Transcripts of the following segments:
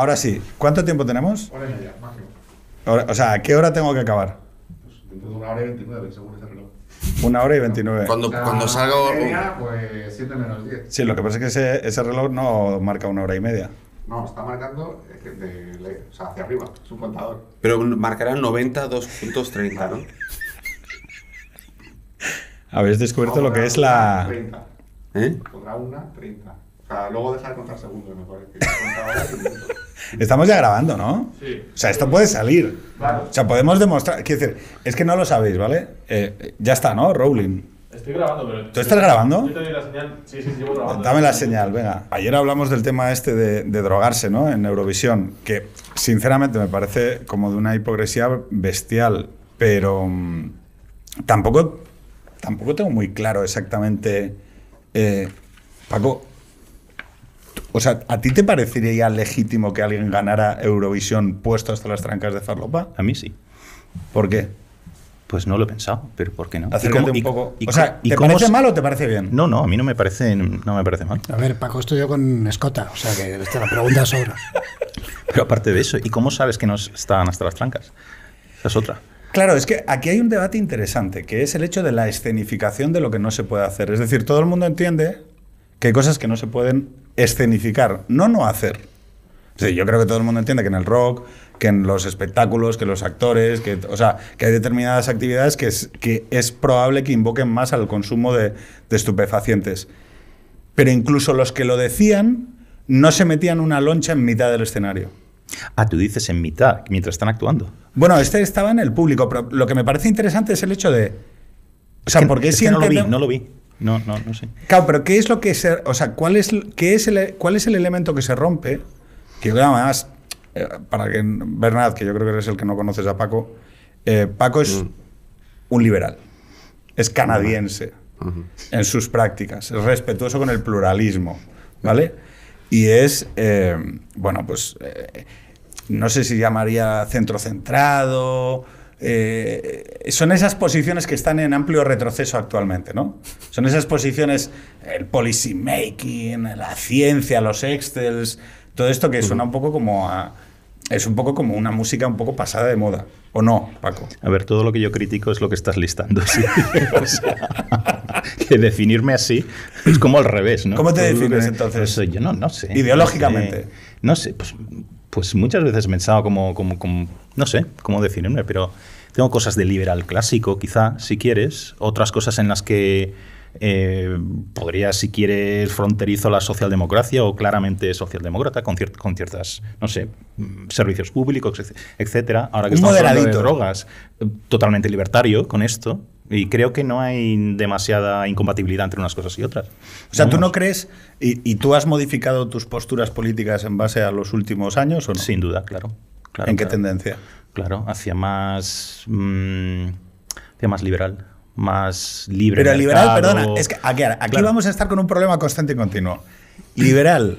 ahora sí. ¿Cuánto tiempo tenemos? Hora y media, máximo. o sea, qué hora tengo que acabar? Pues dentro una hora y 29, según ese reloj. Una hora y 29. Cuando, cuando salgo. pues 7 menos 10. Sí, lo que pasa es que ese, reloj no marca una hora y media. No, está marcando eh, hacia arriba, es un contador. Pero marcará 92.30, ¿no? Habéis descubierto lo que es la. 30. ¿Eh? Podrá una 30 luego de de contar segundos, me parece. Estamos ya grabando, ¿no? Sí. O sea, esto puede salir. Claro. O sea, podemos demostrar. Quiero decir, es que no lo sabéis, ¿vale? Eh, ya está, ¿no? Rowling. Estoy grabando, pero. ¿Tú estás grabando? Yo Sí, sí, llevo grabando. Dame la señal, venga. Ayer hablamos del tema este de, drogarse, ¿no? En Eurovisión, que sinceramente me parece como de una hipocresía bestial, pero mm, tampoco, tampoco tengo muy claro exactamente. Eh, Paco, o sea, ¿a ti te parecería legítimo que alguien ganara Eurovisión puesto hasta las trancas de Zarlopa? A mí sí. ¿Por qué? Pues no lo he pensado, pero ¿por qué no? Acércate un poco. o sea, ¿te parece mal o te parece bien? No, no, a mí no me parece, no me parece mal. A ver, Paco estudió con escota, o sea que la pregunta sobra. pero aparte de eso, ¿y cómo sabes que no están hasta las trancas? Esa es otra. Claro, es que aquí hay un debate interesante, que es el hecho de la escenificación de lo que no se puede hacer. Es decir, todo el mundo entiende que hay cosas que no se pueden escenificar, no no hacer. yo creo que todo el mundo entiende que en el rock, que en los espectáculos, que los actores, que, o sea, que hay determinadas actividades que es, que es probable que invoquen más al consumo de, estupefacientes. Pero incluso los que lo decían no se metían una loncha en mitad del escenario. Ah, tú dices en mitad, mientras están actuando. Bueno, este estaba en el público, pero lo que me parece interesante es el hecho de... O sea, porque es si que no, lo vi, no lo vi. No, no, no sé. Claro, pero ¿qué es lo que se, o sea, cuál es, qué es el, cuál es el elemento que se rompe? Que además, eh, para que Bernard, que yo creo que eres el que no conoces a Paco, eh, Paco es mm. un liberal, es canadiense en sus prácticas, es respetuoso con el pluralismo, ¿vale? Y es, eh, bueno, pues no sé si llamaría centrocentrado eh, son esas posiciones que están en amplio retroceso actualmente, ¿no? Son esas posiciones, el policy making, la ciencia, los excels, todo esto que suena un poco como a, es un poco como una música un poco pasada de moda, ¿o no, Paco? A ver, todo lo que yo critico es lo que estás listando, sí. o sea, que definirme así es como al revés, ¿no? ¿Cómo te defines entonces? yo no, sé. Ideológicamente. No sé, no sé pues pues muchas veces he pensado como, como, no sé cómo definirme, pero tengo cosas de liberal clásico, quizá, si quieres, otras cosas en las que eh, podría, si quieres, fronterizo la socialdemocracia o claramente socialdemócrata con, con ciertas, no sé, mm, servicios públicos, etcétera. Ahora que de drogas, eh, totalmente libertario con esto. Y creo que no hay demasiada incompatibilidad entre unas cosas y otras. O sea, ¿tú no crees, y, tú has modificado tus posturas políticas en base a los últimos años o Sin duda, claro. claro ¿En qué tendencia? Claro, hacia más, mm, hacia más liberal más libre. Pero liberal, perdona, es que aquí, vamos a estar con un problema constante y continuo. ¿Liberal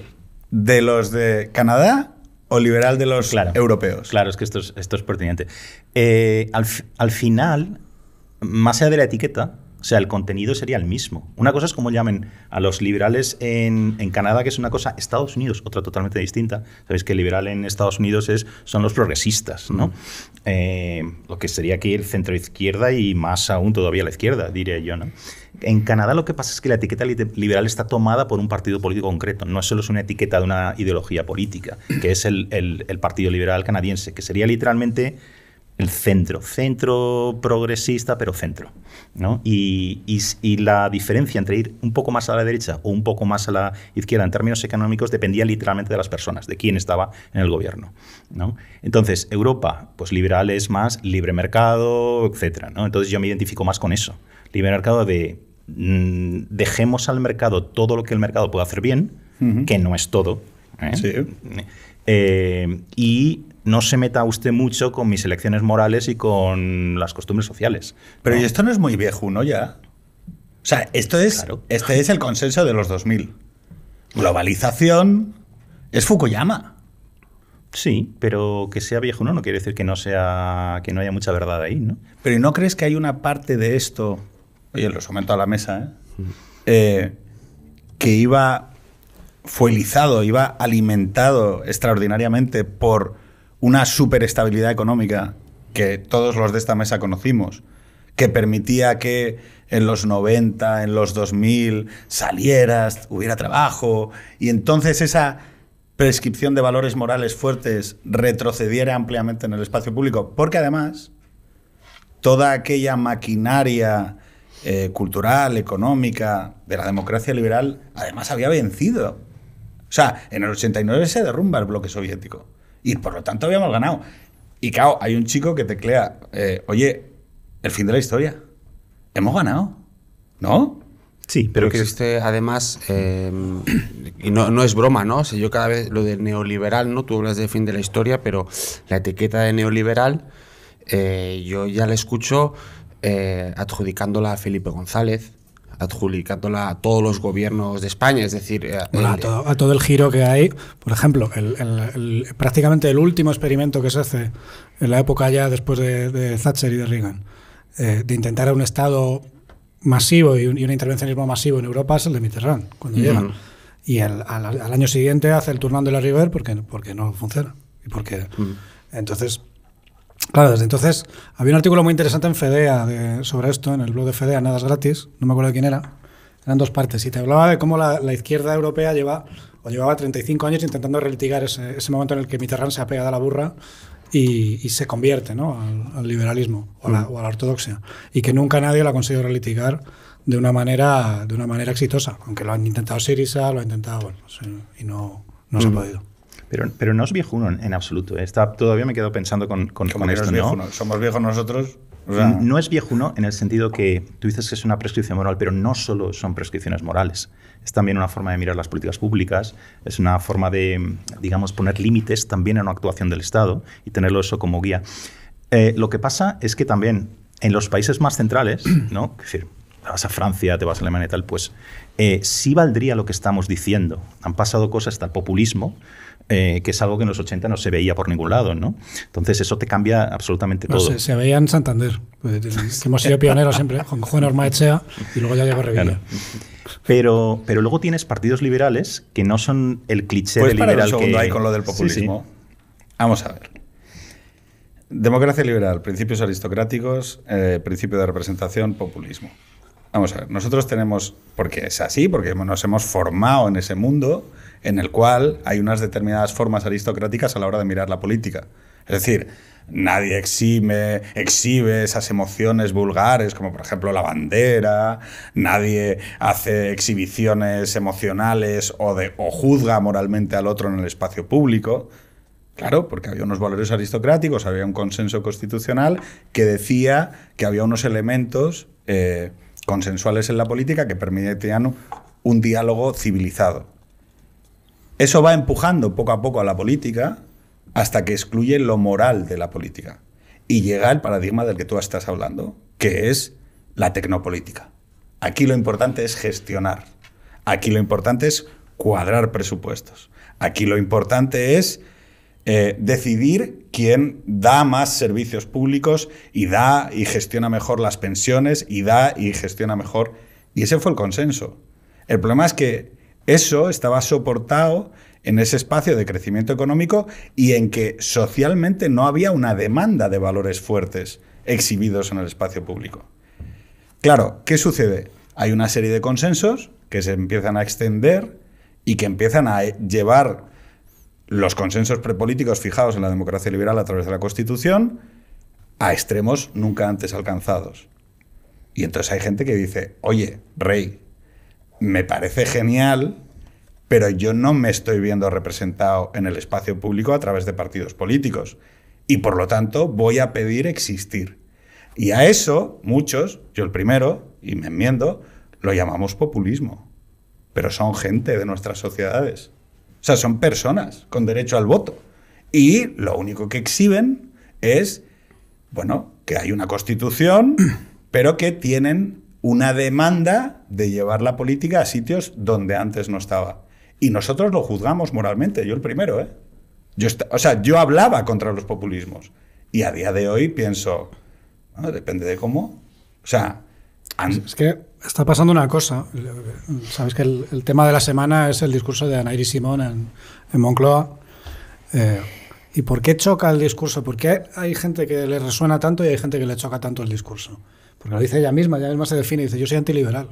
de los de Canadá o liberal de los europeos? Claro, es que esto es, esto es pertinente. Eh, al, final, más allá de la etiqueta, o sea, el contenido sería el mismo. Una cosa es como llamen a los liberales en, Canadá, que es una cosa, Estados Unidos, otra totalmente distinta. Sabéis que liberal en Estados Unidos es, son los progresistas, ¿no? Mm. Eh, lo que sería aquí el centro izquierda y más aún todavía la izquierda, diría yo, ¿no? En Canadá lo que pasa es que la etiqueta liberal está tomada por un partido político concreto, no solo es una etiqueta de una ideología política, que es el Partido Liberal Canadiense, que sería literalmente el centro, centro progresista, pero centro. ¿no? Y, la diferencia entre ir un poco más a la derecha o un poco más a la izquierda en términos económicos dependía literalmente de las personas, de quién estaba en el gobierno. ¿no? Entonces, Europa, pues liberal es más libre mercado, etc. ¿no? Entonces yo me identifico más con eso. Libre mercado de mm, dejemos al mercado todo lo que el mercado pueda hacer bien, que no es todo. ¿eh? Sí. Eh, y no se meta usted mucho con mis elecciones morales y con las costumbres sociales. Pero y esto no es muy viejo, ¿no? Ya. O sea, esto es, este es el consenso de los 2000. Globalización es Fukuyama. Sí, pero que sea viejo no, no quiere decir que no, sea, que no haya mucha verdad ahí, ¿no? Pero ¿no crees que hay una parte de esto, oye, lo someto a la mesa, ¿eh? Eh, que iba, fuelizado iba alimentado extraordinariamente por una superestabilidad económica que todos los de esta mesa conocimos, que permitía que en los 90, en los 2000 salieras, hubiera trabajo, y entonces esa prescripción de valores morales fuertes retrocediera ampliamente en el espacio público, porque además toda aquella maquinaria eh, cultural, económica, de la democracia liberal, además había vencido. O sea, en el 89 se derrumba el bloque soviético. Y por lo tanto habíamos ganado. Y claro, hay un chico que teclea, eh, oye, el fin de la historia. Hemos ganado. ¿No? Sí, pero, que existe además, em, y no, es broma, ¿no? O yo cada vez lo del neoliberal, ¿no? Tú hablas de fin de la historia, pero la etiqueta de neoliberal eh, yo ya la escucho eh, adjudicándola a Felipe González, adjudicándola a todos los gobiernos de España, es decir... Eh, a, todo, el giro que hay. Por ejemplo, el, prácticamente el último experimento que se hace en la época ya después de, Thatcher y de Reagan, eh, de intentar un Estado masivo y un, intervencionismo masivo en Europa es el de Mitterrand, cuando Y al, año siguiente hace el Turnando de la River porque, porque no funciona. Y porque, Entonces, Claro, desde entonces había un artículo muy interesante en Fedea sobre esto, en el blog de Fedea, Nada gratis, no me acuerdo de quién era. Eran dos partes y te hablaba de cómo la, izquierda europea lleva o llevaba 35 años intentando relitigar ese, momento en el que Mitterrand se ha pegado a la burra y, se convierte ¿no? al, liberalismo mm. o a, la, ortodoxia. Y que nunca nadie la ha conseguido relitigar de una manera, de una manera exitosa. Aunque lo han intentado Sirisa, lo ha intentado, bueno, y no, no se ha mm. podido. Pero, no es viejuno en, en absoluto. ¿eh? Está, todavía me quedo pensando con, con, esto. No? Somos viejos nosotros. no es viejo viejuno en el sentido que tú dices que es una prescripción moral, pero no solo son prescripciones morales. Es también una forma de mirar las políticas públicas, es una forma de, digamos, poner límites también a una actuación del Estado y tenerlo eso como guía. Eh, lo que pasa es que también en los países más centrales, ¿no? Es decir, vas a Francia, te vas a Alemania y tal, pues eh, sí valdría lo que estamos diciendo. Han pasado cosas hasta el populismo eh, que es algo que en los 80 no se veía por ningún lado, ¿no? Entonces eso te cambia absolutamente todo. Se, veía en Santander, pues, hemos sido pioneros siempre, ¿eh? con Juan Ormaechea y luego ya llegó Revilla. Pero, pero luego tienes partidos liberales que no son el cliché liberal que... hay con lo del populismo. Vamos a ver. Democracia liberal, principios aristocráticos, eh, principio de representación, populismo. Vamos a ver, nosotros tenemos, porque es así, porque nos hemos formado en ese mundo, en el cual hay unas determinadas formas aristocráticas a la hora de mirar la política. Es decir, nadie exhibe esas emociones vulgares, como por ejemplo la bandera, nadie hace exhibiciones emocionales o, de, o juzga moralmente al otro en el espacio público. Claro, porque había unos valores aristocráticos, había un consenso constitucional que decía que había unos elementos eh, consensuales en la política que permitían un diálogo civilizado. Eso va empujando poco a poco a la política hasta que excluye lo moral de la política. Y llega al paradigma del que tú estás hablando, que es la tecnopolítica. Aquí lo importante es gestionar. Aquí lo importante es cuadrar presupuestos. Aquí lo importante es eh, decidir quién da más servicios públicos y da y gestiona mejor las pensiones y da y gestiona mejor. Y ese fue el consenso. El problema es que eso estaba soportado en ese espacio de crecimiento económico y en que socialmente no había una demanda de valores fuertes exhibidos en el espacio público. Claro, ¿qué sucede? Hay una serie de consensos que se empiezan a extender y que empiezan a llevar los consensos prepolíticos fijados en la democracia liberal a través de la Constitución a extremos nunca antes alcanzados. Y entonces hay gente que dice, oye, rey, me parece genial, pero yo no me estoy viendo representado en el espacio público a través de partidos políticos. Y por lo tanto voy a pedir existir. Y a eso muchos, yo el primero, y me enmiendo, lo llamamos populismo. Pero son gente de nuestras sociedades. O sea, son personas con derecho al voto. Y lo único que exhiben es, bueno, que hay una constitución, pero que tienen una demanda de llevar la política a sitios donde antes no estaba. Y nosotros lo juzgamos moralmente, yo el primero, ¿eh? Yo o sea, yo hablaba contra los populismos. Y a día de hoy pienso, bueno, depende de cómo. O sea, es que está pasando una cosa. Sabes que el, tema de la semana es el discurso de Anairi Simón en, en Moncloa. Eh, ¿Y por qué choca el discurso? ¿Por qué hay gente que le resuena tanto y hay gente que le choca tanto el discurso? Porque lo dice ella misma, ella misma se define y dice, yo soy antiliberal.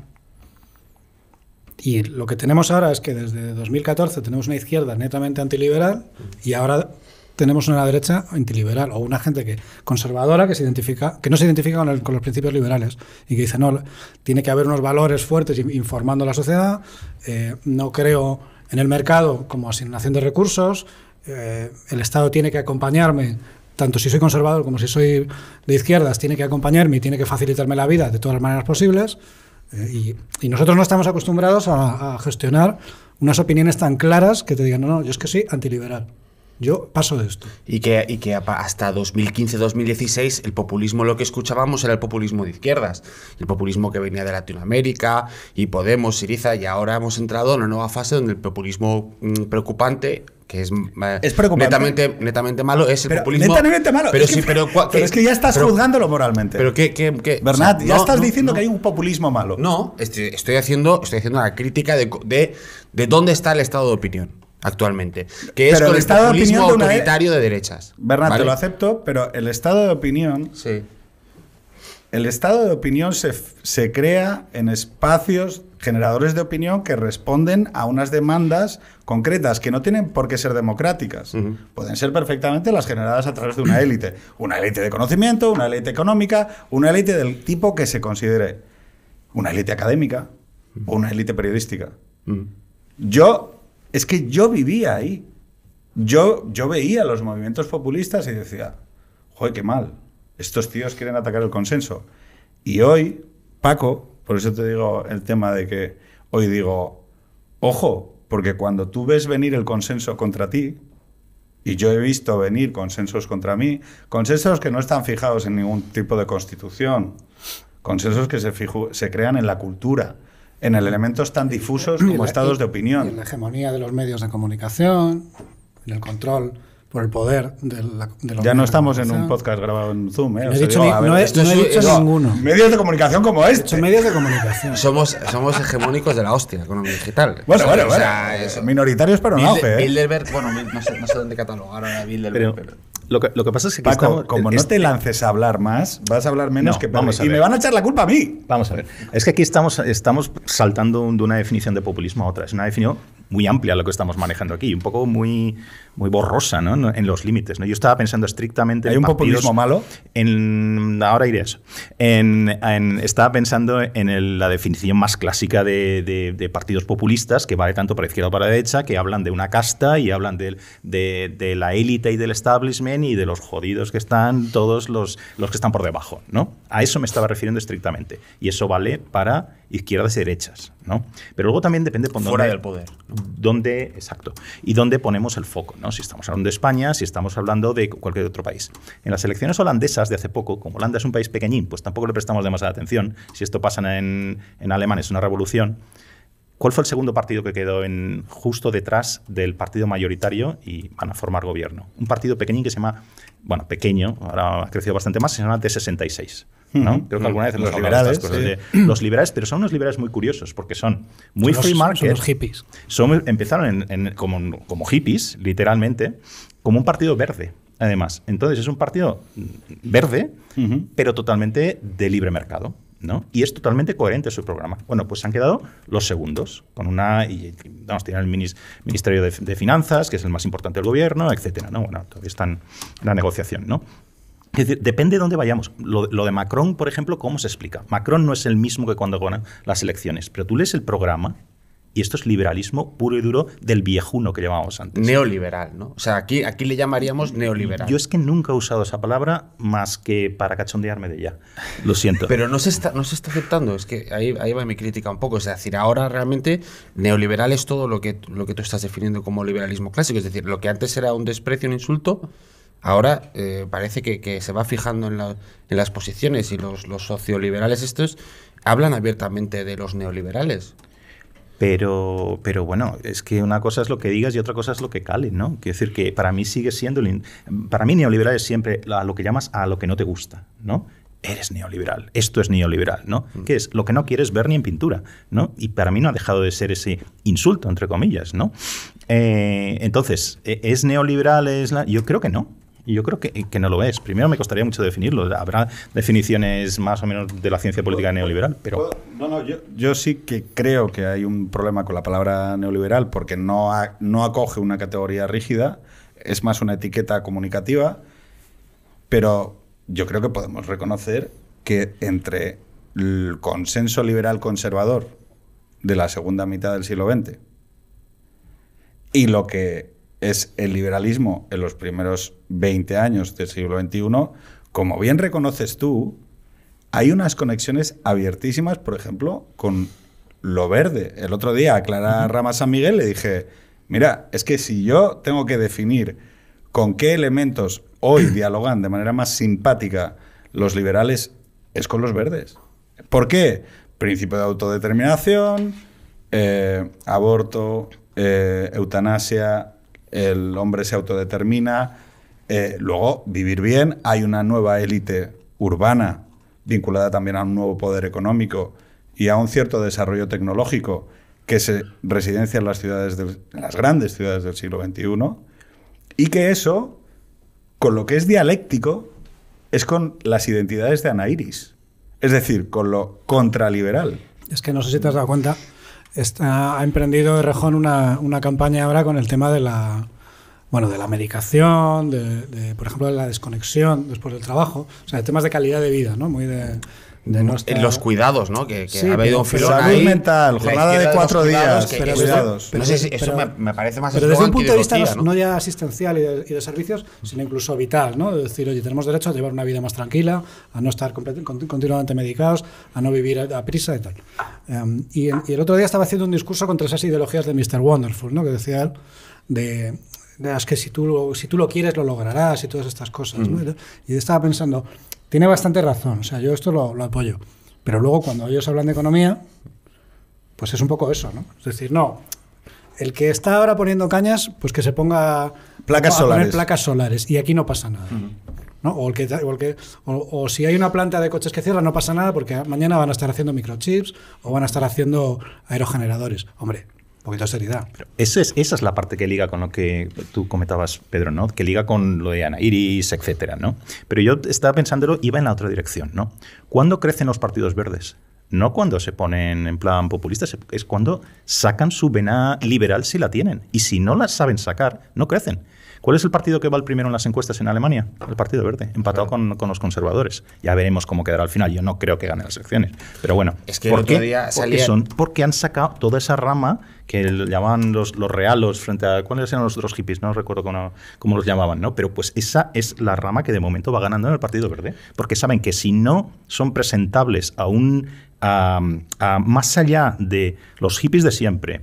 Y lo que tenemos ahora es que desde 2014 tenemos una izquierda netamente antiliberal y ahora tenemos una derecha antiliberal o una gente que conservadora que se identifica que no se identifica con, los principios liberales y que dice no tiene que haber unos valores fuertes informando a la sociedad eh, no creo en el mercado como asignación de recursos eh, el Estado tiene que acompañarme tanto si soy conservador como si soy de izquierdas, tiene que acompañarme y tiene que facilitarme la vida de todas las maneras posibles. Eh, y, nosotros no estamos acostumbrados a, a, gestionar unas opiniones tan claras que te digan, no, no, yo es que soy antiliberal. Yo paso de esto. Y que, y que hasta 2015-2016 el populismo, lo que escuchábamos era el populismo de izquierdas, el populismo que venía de Latinoamérica y Podemos, Siriza, y ahora hemos entrado en una nueva fase donde el populismo mm, preocupante que es, mm, eh, netamente, netamente, malo, es el populismo. Netamente malo. Pero, es que, pero, ya estás juzgándolo moralmente. Pero que, Bernat, ya estás diciendo que hay un populismo malo. No, estoy, haciendo, estoy haciendo la crítica de, de, de dónde está el estado de opinión actualmente, que es con el, estado de autoritario de, derechas. Bernardo lo acepto, pero el estado de opinión... Sí. El estado de opinión se, crea en espacios generadores de opinión que responden a unas demandas concretas que no tienen por qué ser democráticas. Pueden ser perfectamente las generadas a través de una élite. Una élite de conocimiento, una élite económica, una élite del tipo que se considere. Una élite académica o una élite periodística. Yo es que yo vivía ahí. Yo, yo veía los movimientos populistas y decía, joder, qué mal. Estos tíos quieren atacar el consenso. Y hoy, Paco, por eso te digo el tema de que hoy digo, ojo, porque cuando tú ves venir el consenso contra ti, y yo he visto venir consensos contra mí, consensos que no están fijados en ningún tipo de constitución, consensos que se, se crean en la cultura, en el elementos tan difusos como estados de opinión. en la hegemonía de los medios de comunicación, en el control por el poder de, la, de Ya no estamos en un podcast grabado en Zoom, ¿eh? No he dicho, ninguno. Medios de comunicación como este. medios de comunicación. somos, somos hegemónicos de la hostia, con el digital. Bueno, bueno, o sea, Minoritarios, pero no. Bilderberg, bueno, no sé, dónde catalogar ahora Bilderberg, lo que, pasa es que como no te lances a hablar más, vas a hablar menos que Y me van a echar la culpa a mí. Vamos a ver. Es que aquí estamos, estamos saltando de una definición de populismo a otra. Es una definición muy amplia lo que estamos manejando aquí, un poco muy, muy borrosa ¿no? en los límites. ¿no? Yo estaba pensando estrictamente ¿Hay un populismo malo? En, ahora iré a eso. estaba pensando en la definición más clásica de, partidos populistas, que vale tanto para izquierda o para derecha, que hablan de una casta y hablan de, la élite y del establishment y de los jodidos que están todos los, los que están por debajo. ¿no? A eso me estaba refiriendo estrictamente. Y eso vale para izquierdas y derechas, ¿no? Pero luego también depende por Fuera del poder. Dónde, exacto. Y dónde ponemos el foco, ¿no? si estamos hablando de España, si estamos hablando de cualquier otro país. En las elecciones holandesas de hace poco, como Holanda es un país pequeñín, pues tampoco le prestamos demasiada atención. Si esto pasa en, Alemania es una revolución. ¿Cuál fue el segundo partido que quedó en, justo detrás del partido mayoritario y van a formar gobierno? Un partido pequeñín que se llama, bueno, pequeño, ahora ha crecido bastante más, se llama T66. Creo que alguna vez los liberales, estas cosas. los liberales, pero son unos liberales muy curiosos porque son muy free market. Son los hippies. Son, empezaron como, hippies, literalmente, como un partido verde además. Entonces es un partido verde, pero totalmente de libre mercado. ¿no? Y es totalmente coherente su programa. Bueno, pues se han quedado los segundos, con una. Y, vamos, tienen el Ministerio de, Finanzas, que es el más importante del gobierno, etcétera. Bueno, todavía están en la negociación, ¿no? depende de dónde vayamos. Lo, de Macron, por ejemplo, ¿cómo se explica? Macron no es el mismo que cuando ganan las elecciones, pero tú lees el programa y esto es liberalismo puro y duro del viejuno que llamábamos antes. Neoliberal, ¿no? O sea, aquí, aquí le llamaríamos neoliberal. Yo es que nunca he usado esa palabra más que para cachondearme de ella. Lo siento. Pero no se está, no está aceptando, es que ahí, ahí va mi crítica un poco. Es decir, ahora realmente neoliberal es todo lo que, lo que tú estás definiendo como liberalismo clásico. Es decir, lo que antes era un desprecio, un insulto, Ahora eh, parece que, se va fijando en, las posiciones y los, socioliberales estos hablan abiertamente de los neoliberales. Pero, pero bueno, es que una cosa es lo que digas y otra cosa es lo que cale, ¿no? Quiero decir que para mí sigue siendo, para mí neoliberal es siempre a lo que llamas a lo que no te gusta, ¿no? eres neoliberal, esto es neoliberal, ¿no? Mm. Que es lo que no quieres ver ni en pintura, ¿no? Y para mí no ha dejado de ser ese insulto, entre comillas, ¿no? Eh, entonces, ¿e-, ¿es neoliberal? Es Yo creo que no yo creo que, que, no lo es. Primero me costaría mucho definirlo. Habrá definiciones más o menos de la ciencia política neoliberal, pero... No, no, yo, yo sí que creo que hay un problema con la palabra neoliberal porque no, no acoge una categoría rígida, es más una etiqueta comunicativa, pero yo creo que podemos reconocer que entre el consenso liberal conservador de la segunda mitad del siglo XX y lo que es el liberalismo en los primeros 20 años del siglo XXI, como bien reconoces tú, hay unas conexiones abiertísimas, por ejemplo, con lo verde. El otro día a Clara Rama San Miguel le dije, mira, es que si yo tengo que definir con qué elementos hoy dialogan de manera más simpática los liberales, es con los verdes. ¿Por qué? Principio de autodeterminación, eh, aborto, eh, eutanasia, el hombre se autodetermina. Eh, luego, vivir bien, hay una nueva élite urbana vinculada también a un nuevo poder económico y a un cierto desarrollo tecnológico que se residencia en las, ciudades las grandes ciudades del siglo XXI y que eso, con lo que es dialéctico, es con las identidades de Ana es decir, con lo contraliberal. Es que no sé si te has dado cuenta ha emprendido Rejón una, una campaña ahora con el tema de la, bueno, de la medicación, de, por ejemplo, de la desconexión después del trabajo, o sea, temas de calidad de vida, ¿no? Muy de, de eh, los cuidados, ¿no? Que, ha habido un filón salud ahí, mental, jornada de cuatro días, pero, cuidados. no sé eso me, parece más Pero desde un punto de vista ¿no? ya asistencial y de, servicios, sino incluso vital, ¿no? De decir, oye, tenemos derecho a llevar una vida más tranquila, a no estar continuamente medicados, a no vivir a, prisa y tal. Em, y, el otro día estaba haciendo un discurso contra esas ideologías de Mr. Wonderful, ¿no? Que decía él de es que si tú, si tú lo quieres lo lograrás y todas estas cosas. Mm. Y estaba pensando, tiene bastante razón, o sea, yo esto lo, apoyo. Pero luego cuando ellos hablan de economía, pues es un poco eso, ¿no? Es decir, no, el que está ahora poniendo cañas, pues que se ponga placas solares. placas solares y aquí no pasa nada. ¿no? O, que, que o, si hay una planta de coches que cierra, no pasa nada porque mañana van a estar haciendo microchips o van a estar haciendo aerogeneradores. Hombre, de seriedad. esa es la parte que liga con lo que tú comentabas, Pedro, ¿no? Que liga con lo de Ana Iris, etcétera, ¿no? Pero yo estaba pensándolo, iba en la otra dirección, ¿no? ¿Cuándo crecen los partidos verdes? No cuando se ponen en plan populistas, es cuando sacan su vena liberal si la tienen. Y si no la saben sacar, no crecen. ¿Cuál es el partido que va el primero en las encuestas en Alemania? El Partido Verde, empatado con, los conservadores. Ya veremos cómo quedará al final. Yo no creo que gane las elecciones. Pero bueno, es que ¿por qué? porque han sacado toda esa rama que llamaban los, realos frente a... ¿Cuáles eran los otros hippies? No recuerdo cómo, los llamaban, ¿no? Pero pues esa es la rama que de momento va ganando en el Partido Verde, porque saben que si no son presentables a un... A, más allá de los hippies de siempre,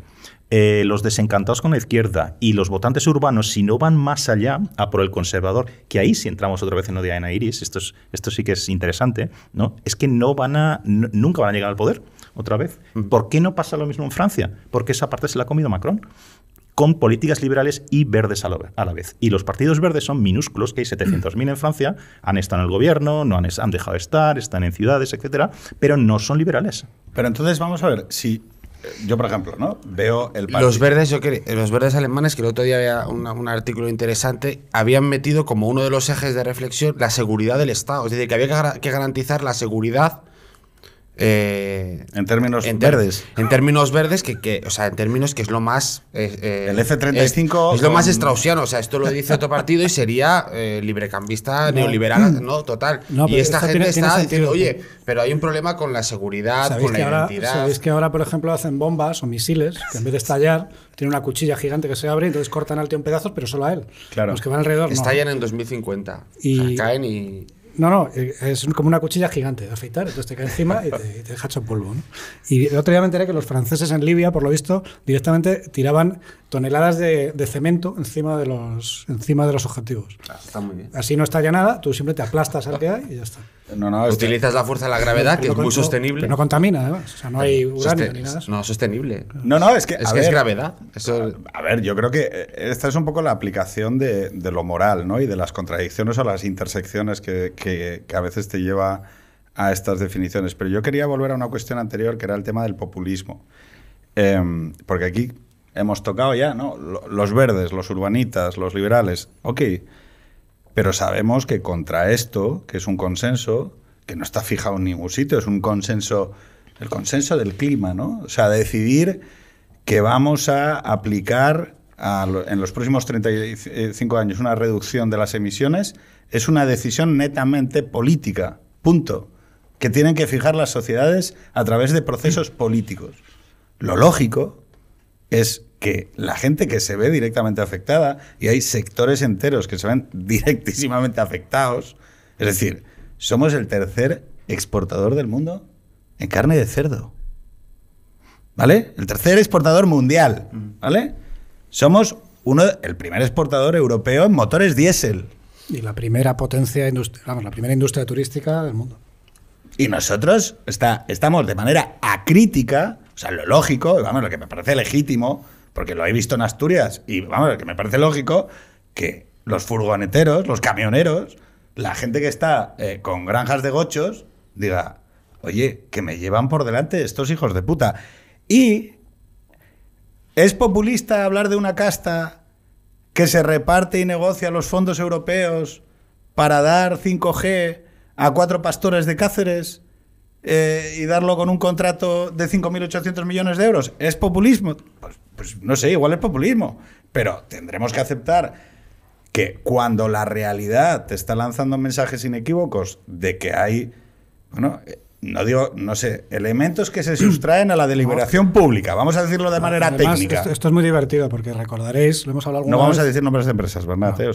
eh, los desencantados con la izquierda y los votantes urbanos, si no van más allá a por el conservador, que ahí si entramos otra vez en Odia en Iris, esto, esto sí que es interesante, ¿no? es que no van a, nunca van a llegar al poder otra vez. ¿Por qué no pasa lo mismo en Francia? Porque esa parte se la ha comido Macron con políticas liberales y verdes a, la vez. Y los partidos verdes son minúsculos, que hay 700.000 en Francia, han estado en el gobierno, no han, dejado de estar, están en ciudades, etcétera, pero no son liberales. Pero entonces vamos a ver, si eh, yo por ejemplo, ¿no? Veo el Los verdes, yo quería, los verdes alemanes, que el otro día había un artículo interesante, habían metido como uno de los ejes de reflexión la seguridad del Estado. Es decir, que había que garantizar la seguridad eh, en términos verdes. En términos verdes, que, o sea, en términos que es lo más. Eh, eh, el F-35. Es, lo más extrausiano o sea, esto lo dice otro partido y sería librecambista librecampista neoliberal, ¿no? Total. y esta gente está diciendo, oye, pero hay un problema con la seguridad, con la identidad. Sabéis que ahora, por ejemplo, hacen bombas o misiles que en vez de estallar, tiene una cuchilla gigante que se abre, y entonces cortan al tío en pedazos, pero solo a él. Los que van alrededor. Estallan en 2050. Y caen y. No, no, eh, es como una cuchilla gigante de afeitar, entonces te cae encima y te, deja hecho polvo. Y otro día me enteré que los franceses en Libia, por lo visto, directamente tiraban toneladas de, cemento encima de los, encima de los objetivos. Ah, Así no está ya nada, tú siempre te aplastas al que hay y ya está. Utilizas la fuerza de la gravedad, que es muy sostenible. no contamina, además. O sea, no hay ni nada. No, sostenible. No, no, es que. Es, gravedad. A ver, yo creo que eh, esta es un poco la aplicación de, lo moral, ¿no? Y de las contradicciones o las intersecciones que, a veces te lleva a estas definiciones. Pero yo quería volver a una cuestión anterior, que era el tema del populismo. Em, porque aquí hemos tocado ya, ¿no? Los verdes, los urbanitas, los liberales. Ok pero sabemos que contra esto, que es un consenso, que no está fijado en ningún sitio, es un consenso, el consenso del clima, ¿no? O sea, decidir que vamos a aplicar en los próximos 35 años una reducción de las emisiones es una decisión netamente política, punto, que tienen que fijar las sociedades a través de procesos políticos. Lo lógico es que la gente que se ve directamente afectada, y hay sectores enteros que se ven directísimamente afectados, es decir, somos el tercer exportador del mundo en carne de cerdo. ¿Vale? El tercer exportador mundial. ¿Vale? Somos uno, el primer exportador europeo en motores diésel. Y la primera potencia vamos, la primera industria turística del mundo. Y nosotros está, estamos de manera acrítica, o sea, lo lógico, vamos, lo que me parece legítimo, porque lo he visto en Asturias y vamos, que me parece lógico que los furgoneteros, los camioneros, la gente que está eh, con granjas de gochos, diga, oye, que me llevan por delante estos hijos de puta. Y es populista hablar de una casta que se reparte y negocia los fondos europeos para dar 5G a cuatro pastores de Cáceres eh, y darlo con un contrato de 5.800 millones de euros. ¿Es populismo? Pues pues no sé, igual es populismo, pero tendremos que aceptar que cuando la realidad te está lanzando mensajes inequívocos de que hay, bueno, no digo, no sé, elementos que se sustraen a la deliberación pública. Vamos a decirlo de manera técnica. Esto, es muy divertido porque recordaréis, lo hemos hablado alguna No vamos a decir nombres de empresas, ¿verdad? Pero,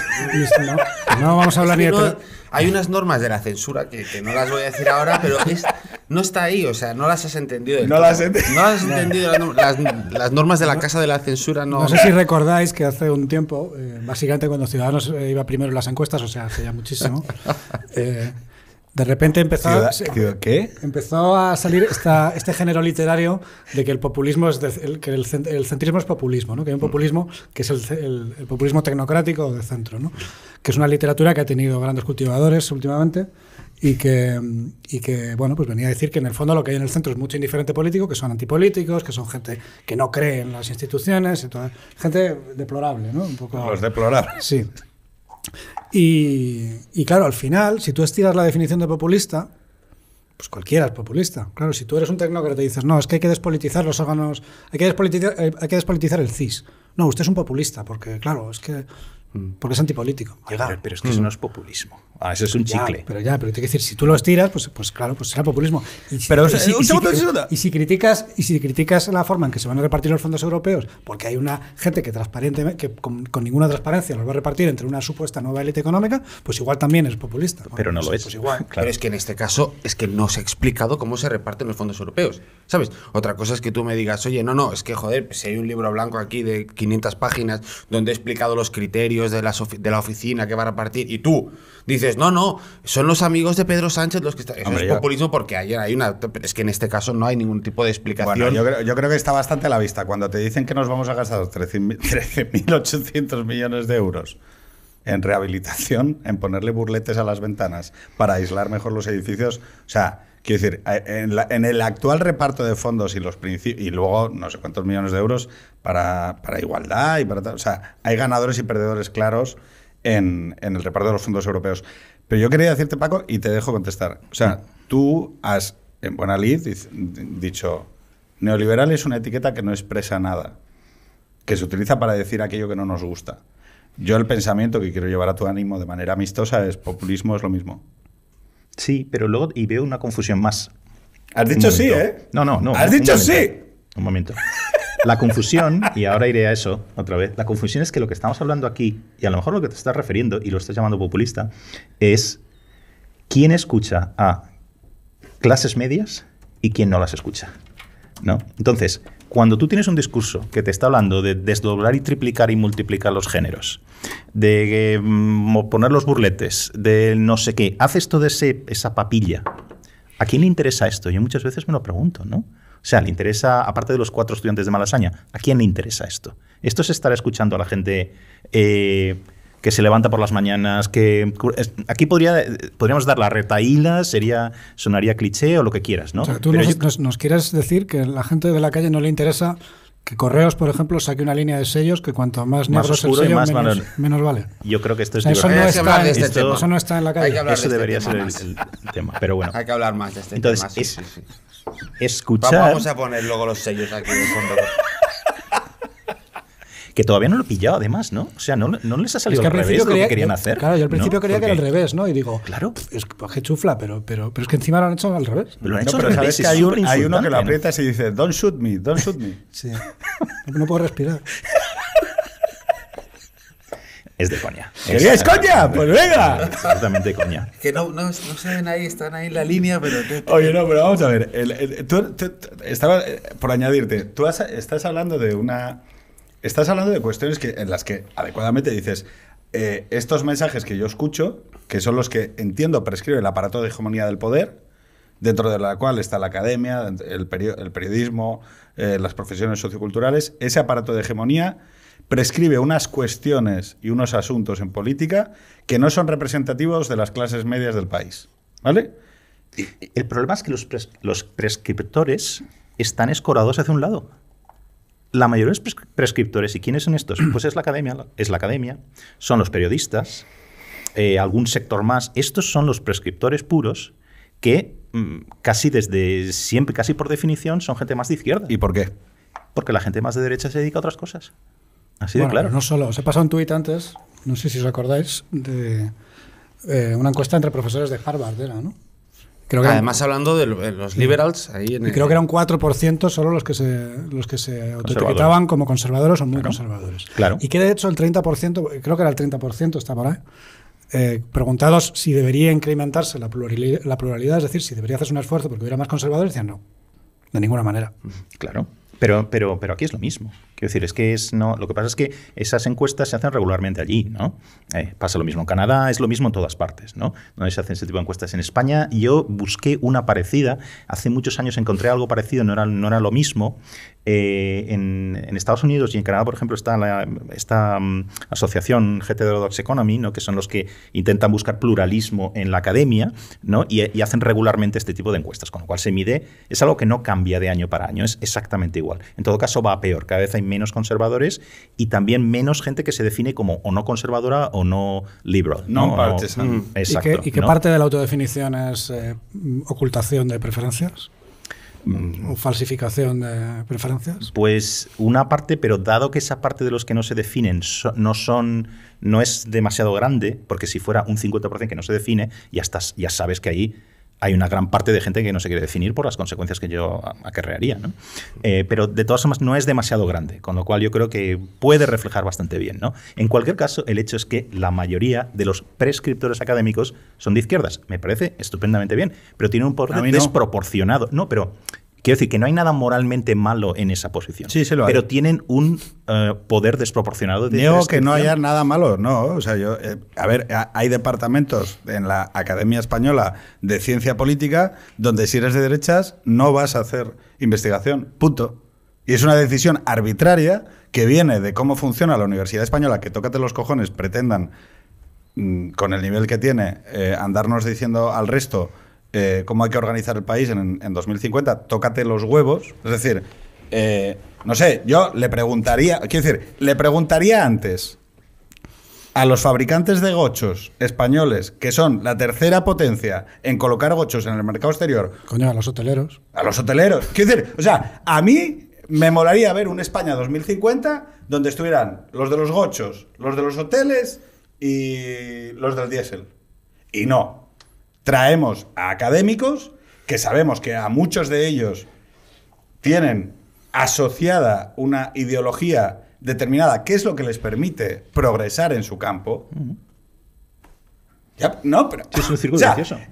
no, vamos a hablar ni de. Hay unas normas de la censura que, no las voy a decir ahora, pero no está ahí, o sea, no las has entendido. No, las, no has entendido. Las, normas de la Casa de la Censura no. No sé si recordáis que hace un tiempo, eh, básicamente cuando Ciudadanos eh, iba primero en las encuestas, o sea, hace ya muchísimo, eh, de repente empezó, empezó a salir esta, este género literario de que el populismo es que el, centrismo es populismo, ¿no? que hay un mm. populismo que es el, populismo tecnocrático de centro, que es una literatura que ha tenido grandes cultivadores últimamente y que, y que, bueno, pues venía a decir que en el fondo lo que hay en el centro es mucho indiferente político, que son antipolíticos, que son gente que no cree en las instituciones, y toda, gente deplorable, ¿no? Un poco, Sí. Y, claro, al final, si tú estiras la definición de populista, pues cualquiera es populista. Claro, si tú eres un tecnócrata y dices, no, es que hay que despolitizar los órganos, hay que despolitizar, eh, hay que despolitizar el CIS. No, usted es un populista, porque claro, es que porque es antipolítico. Pero, es que eso no es populismo. Ah, eso es un chicle. pero ya, pero te que decir, si tú los tiras, pues, pues claro, pues será populismo. pero, y si, y, criticas la forma en que se van a repartir los fondos europeos, porque hay una gente que transparente, que con, ninguna transparencia los va a repartir entre una supuesta nueva élite económica, pues igual también es populista. pero no, pues lo pues es. Pues igual. Pero es que en este caso es que no se ha explicado cómo se reparten los fondos europeos, ¿sabes? Otra cosa es que tú me digas, oye, no, no, es que joder, si hay un libro blanco aquí de 500 páginas donde he explicado los criterios de la, de la oficina que va a repartir y tú dices no, no, son los amigos de Pedro Sánchez los que están. Eso es populismo porque ayer hay una. Es que en este caso no hay ningún tipo de explicación. yo, creo, que está bastante a la vista. Cuando te dicen que nos vamos a gastar 13.800 millones de euros en rehabilitación, en ponerle burletes a las ventanas para aislar mejor los edificios, o sea. Quiero decir, eh, en, el actual reparto de fondos y los y luego no sé cuántos millones de euros para, para igualdad y para... O sea, hay ganadores y perdedores claros en, en, el reparto de los fondos europeos. Pero yo quería decirte, Paco, y te dejo contestar. O sea, tú has, en buena lid, dicho, neoliberal es una etiqueta que no expresa nada, que se utiliza para decir aquello que no nos gusta. Yo el pensamiento que quiero llevar a tu ánimo de manera amistosa es populismo es lo mismo. Sí, pero luego, y veo una confusión más. Has dicho sí, ¿eh? No, no, no. Has dicho sí. Un momento. La confusión, y ahora iré a eso otra vez, la confusión es que lo que estamos hablando aquí, y a lo mejor lo que te estás refiriendo, y lo estás llamando populista, es quién escucha a clases medias y quién no las escucha. ¿no? Entonces, cuando tú tienes un discurso que te está hablando de desdoblar y triplicar y multiplicar los géneros, de mm, poner los burletes, de no sé qué, haces toda esa papilla. ¿A quién le interesa esto? Yo muchas veces me lo pregunto, ¿no? O sea, le interesa, aparte de los cuatro estudiantes de Malasaña, ¿a quién le interesa esto? Esto es estar escuchando a la gente eh, que se levanta por las mañanas, que aquí podría, podríamos dar la retaíla, sería, sonaría cliché o lo que quieras, ¿no? O sea, tú nos, quieres decir que la gente de la calle no le interesa que Correos, por ejemplo, saque una línea de sellos que cuanto más, negros el sello, menos, vale. Yo creo que esto es eso, no está, de este eso no está en la calle. eso este debería ser el, tema, pero bueno. Hay que hablar más de este tema. Escuchar... Vamos a poner luego los sellos aquí de fondo que todavía no lo he pillado, además, ¿no? O sea, no, no les ha salido es al, revés lo que querían hacer. Claro, yo al principio quería creía que era al revés, ¿no? Y digo, claro, es que chufla, pero, pero, pero es que encima lo han hecho al revés. lo han hecho al revés, que hay, hay uno que lo aprieta y dice, don't shoot me, don't shoot me. sí, no puedo respirar. Es de coña. es coña? Pues venga. absolutamente coña. Que no, no, no saben ahí, están ahí en la línea, pero. Oye, no, pero vamos a ver. tú, estaba, eh, por añadirte, tú estás hablando de una estás hablando de cuestiones que, en las que adecuadamente dices, eh, estos mensajes que yo escucho, que son los que entiendo prescribe el aparato de hegemonía del poder, dentro de la cual está la academia, el, periodismo, eh, las profesiones socioculturales, ese aparato de hegemonía prescribe unas cuestiones y unos asuntos en política que no son representativos de las clases medias del país. ¿Vale? El problema es que los prescriptores están escorados hacia un lado la mayoría de los prescriptores, ¿y quiénes son estos? Pues es la academia, es la academia, son los periodistas, eh, algún sector más. Estos son los prescriptores puros que mm, casi desde siempre, casi por definición, son gente más de izquierda. ¿Y por qué? Porque la gente más de derecha se dedica a otras cosas. Así de claro. No solo, os he pasado un tuit antes, no sé si os acordáis, de eh, una encuesta entre profesores de Harvard, era, ¿no? Además, hablando de los liberals, ahí y creo que era un 4% solo los que se, los que se autoetiquetaban como conservadores o muy conservadores. Claro. Y que de hecho el 30%, creo que era el 30%, está por ahí. Eh, preguntados si debería incrementarse la pluralidad, es decir, si debería hacerse un esfuerzo porque hubiera más conservadores, decían no, de ninguna manera. Claro, pero, pero, pero aquí es lo mismo. Quiero decir, es que es no. Lo que pasa es que esas encuestas se hacen regularmente allí, ¿no? Eh, pasa lo mismo en Canadá, es lo mismo en todas partes, ¿no? Donde se hacen ese tipo de encuestas en España. Yo busqué una parecida. Hace muchos años encontré algo parecido, no era, no era lo mismo, eh, en, Estados Unidos y en Canadá, por ejemplo, está la, esta mm, asociación GT Economy, ¿no? que son los que intentan buscar pluralismo en la academia y, hacen regularmente este tipo de encuestas, con lo cual se mide, es algo que no cambia de año para año, es exactamente igual. En todo caso, va a peor, cada vez hay menos conservadores y también menos gente que se define como o no conservadora o no liberal. No, mm. exacto, ¿Y qué, parte de la autodefinición es eh, ocultación de preferencias? Mm. ¿O falsificación de preferencias? Pues una parte, pero dado que esa parte de los que no se definen no son no es demasiado grande, porque si fuera un 50% que no se define, ya, estás, ya sabes que ahí hay una gran parte de gente que no se quiere definir por las consecuencias que yo acarrearía. Eh, pero de todas formas no es demasiado grande, con lo cual yo creo que puede reflejar bastante bien. ¿no? En cualquier caso, el hecho es que la mayoría de los prescriptores académicos son de izquierdas. Me parece estupendamente bien, pero tiene un poder desproporcionado. No, pero Quiero decir que no hay nada moralmente malo en esa posición. Sí, se lo hay. Pero tienen un eh, poder desproporcionado de que no haya nada malo, no. O sea, yo, eh, a ver, hay departamentos en la Academia Española de Ciencia Política donde si eres de derechas no vas a hacer investigación. Punto. Y es una decisión arbitraria que viene de cómo funciona la Universidad Española, que tócate los cojones, pretendan, mm, con el nivel que tiene, eh, andarnos diciendo al resto eh, cómo hay que organizar el país en, 2050, tócate los huevos. Es decir, eh, no sé, yo le preguntaría, quiero decir, le preguntaría antes a los fabricantes de gochos españoles, que son la tercera potencia en colocar gochos en el mercado exterior. Coño, a los hoteleros. A los hoteleros. Quiero decir, o sea, a mí me molaría ver un España 2050 donde estuvieran los de los gochos, los de los hoteles y los del diésel. Y no, traemos a académicos que sabemos que a muchos de ellos tienen asociada una ideología determinada, que es lo que les permite progresar en su campo. no,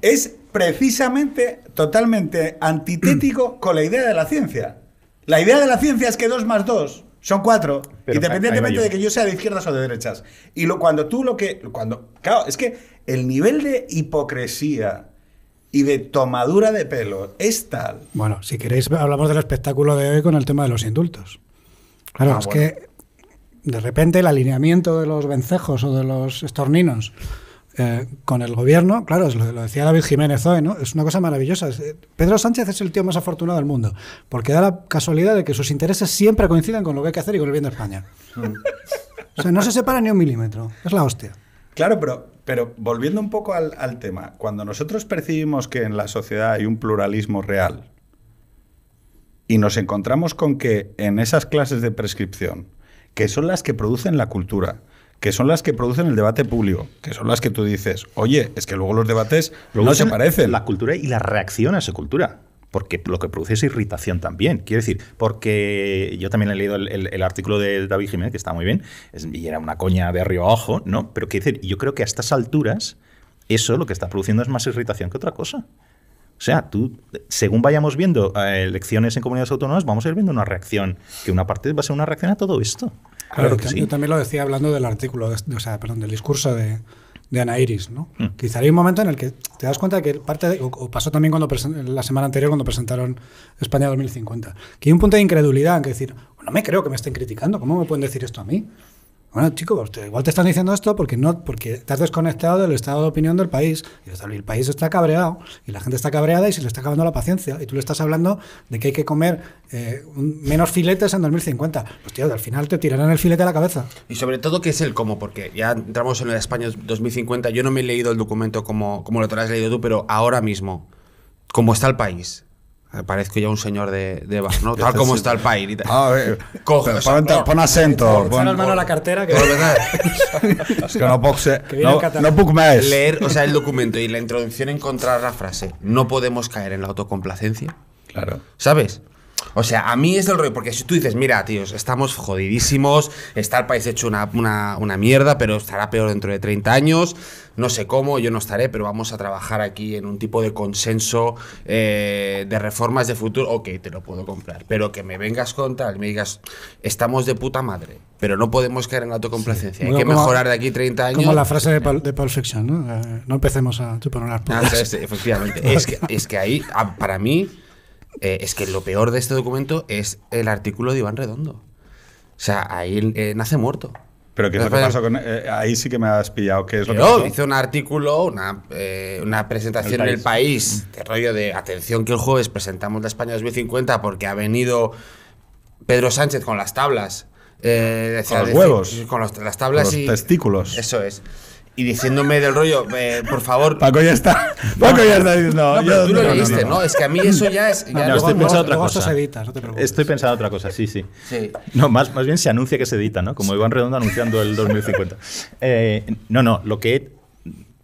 es precisamente totalmente antitético con la idea de la ciencia. La idea de la ciencia es que dos más dos... Son cuatro, independientemente de que yo sea de izquierdas o de derechas. Y lo, cuando tú lo que. Cuando, claro, es que el nivel de hipocresía y de tomadura de pelo es tal. Bueno, si queréis, hablamos del espectáculo de hoy con el tema de los indultos. Claro, ah, es que de repente el alineamiento de los vencejos o de los estorninos eh, con el gobierno, claro, lo, decía David Jiménez ¿no? Es una cosa maravillosa. Eh, Pedro Sánchez es el tío más afortunado del mundo, porque da la casualidad de que sus intereses siempre coincidan con lo que hay que hacer y con el bien de España. o sea, no se separa ni un milímetro. Es la hostia. Claro, pero, pero volviendo un poco al tema, cuando nosotros percibimos que en la sociedad hay un pluralismo real y nos encontramos con que en esas clases de prescripción, que son las que producen la cultura, que son las que producen el debate público, que son las que tú dices, oye, es que luego los debates no se parecen. La cultura y la reacción a esa cultura porque lo que produce es irritación también. Quiero decir, porque yo también he leído el, artículo de David Jiménez, que está muy bien, es, y era una coña de arriba abajo, ¿no? Pero quiero decir, yo creo que a estas alturas eso lo que está produciendo es más irritación que otra cosa. O sea, tú, según vayamos viendo eh, elecciones en comunidades autónomas, vamos a ir viendo una reacción, que una parte va a ser una reacción a todo esto. Claro, yo, eh, también lo decía hablando del artículo, del discurso de, Ana Iris, ¿no? Mm. Quizá hay un momento en el que te das cuenta que parte, o, pasó también cuando la semana anterior cuando presentaron España 2050, que hay un punto de incredulidad, en que decir, no me creo que me estén criticando, ¿cómo me pueden decir esto a mí? Bueno, chico, igual te están diciendo esto porque no, porque estás desconectado del estado de opinión del país. Y el país está cabreado y la gente está cabreada y se le está acabando la paciencia. Y tú le estás hablando de que hay que comer eh, menos filetes en 2050. Pues al final te tirarán el filete a la cabeza. Y sobre todo, ¿qué es el cómo? Porque ya entramos en el España 2050. Yo no me he leído el documento como, como lo te has leído tú, pero ahora mismo, ¿cómo está el país? Parezco ya un señor de, de bar, ¿no? Tal como está el país. A ver, Coge, pon, acento. Pon, mano a la cartera. Que... es que no puc no, no Leer, o sea, el documento y la introducción encontrar la frase. No podemos caer en la autocomplacencia. Claro. ¿Sabes? O sea, a mí es el rollo, porque si tú dices, mira, tíos, estamos jodidísimos, está el país hecho una, mierda, pero estará peor dentro de 30 años, no sé cómo, yo no estaré, pero vamos a trabajar aquí en un tipo de consenso eh, de reformas de futuro, ok, te lo puedo comprar, pero que me vengas con tal, me digas, estamos de puta madre, pero no podemos caer en la autocomplacencia, hay que mejorar de aquí 30 años. Como la frase de, Paul, ¿no? Eh, no empecemos a poner las ah, efectivamente, es es que ahí, ah, para mí eh, es que lo peor de este documento es el artículo de Iván Redondo. O sea, ahí eh, nace muerto. Pero ¿qué es lo que pasó con.? Eh, ahí sí que me has pillado. ¿Qué es lo que no hizo un artículo, una, presentación en el país, de rollo de atención que el jueves presentamos la España 2050 porque ha venido Pedro Sánchez con las tablas. con los huevos. Con los, las tablas y. testículos. Eso es y diciéndome del rollo, por favor. Paco ya está. Paco ya está diciendo. No, tú lo leíste, no, Es que a mí eso ya es. no, estoy pensando otra cosa. no te Estoy pensando otra cosa, sí, sí. sí. No, más, más bien se anuncia que se edita, ¿no? Como Iván Redondo anunciando el 2050. Eh, no, no, lo que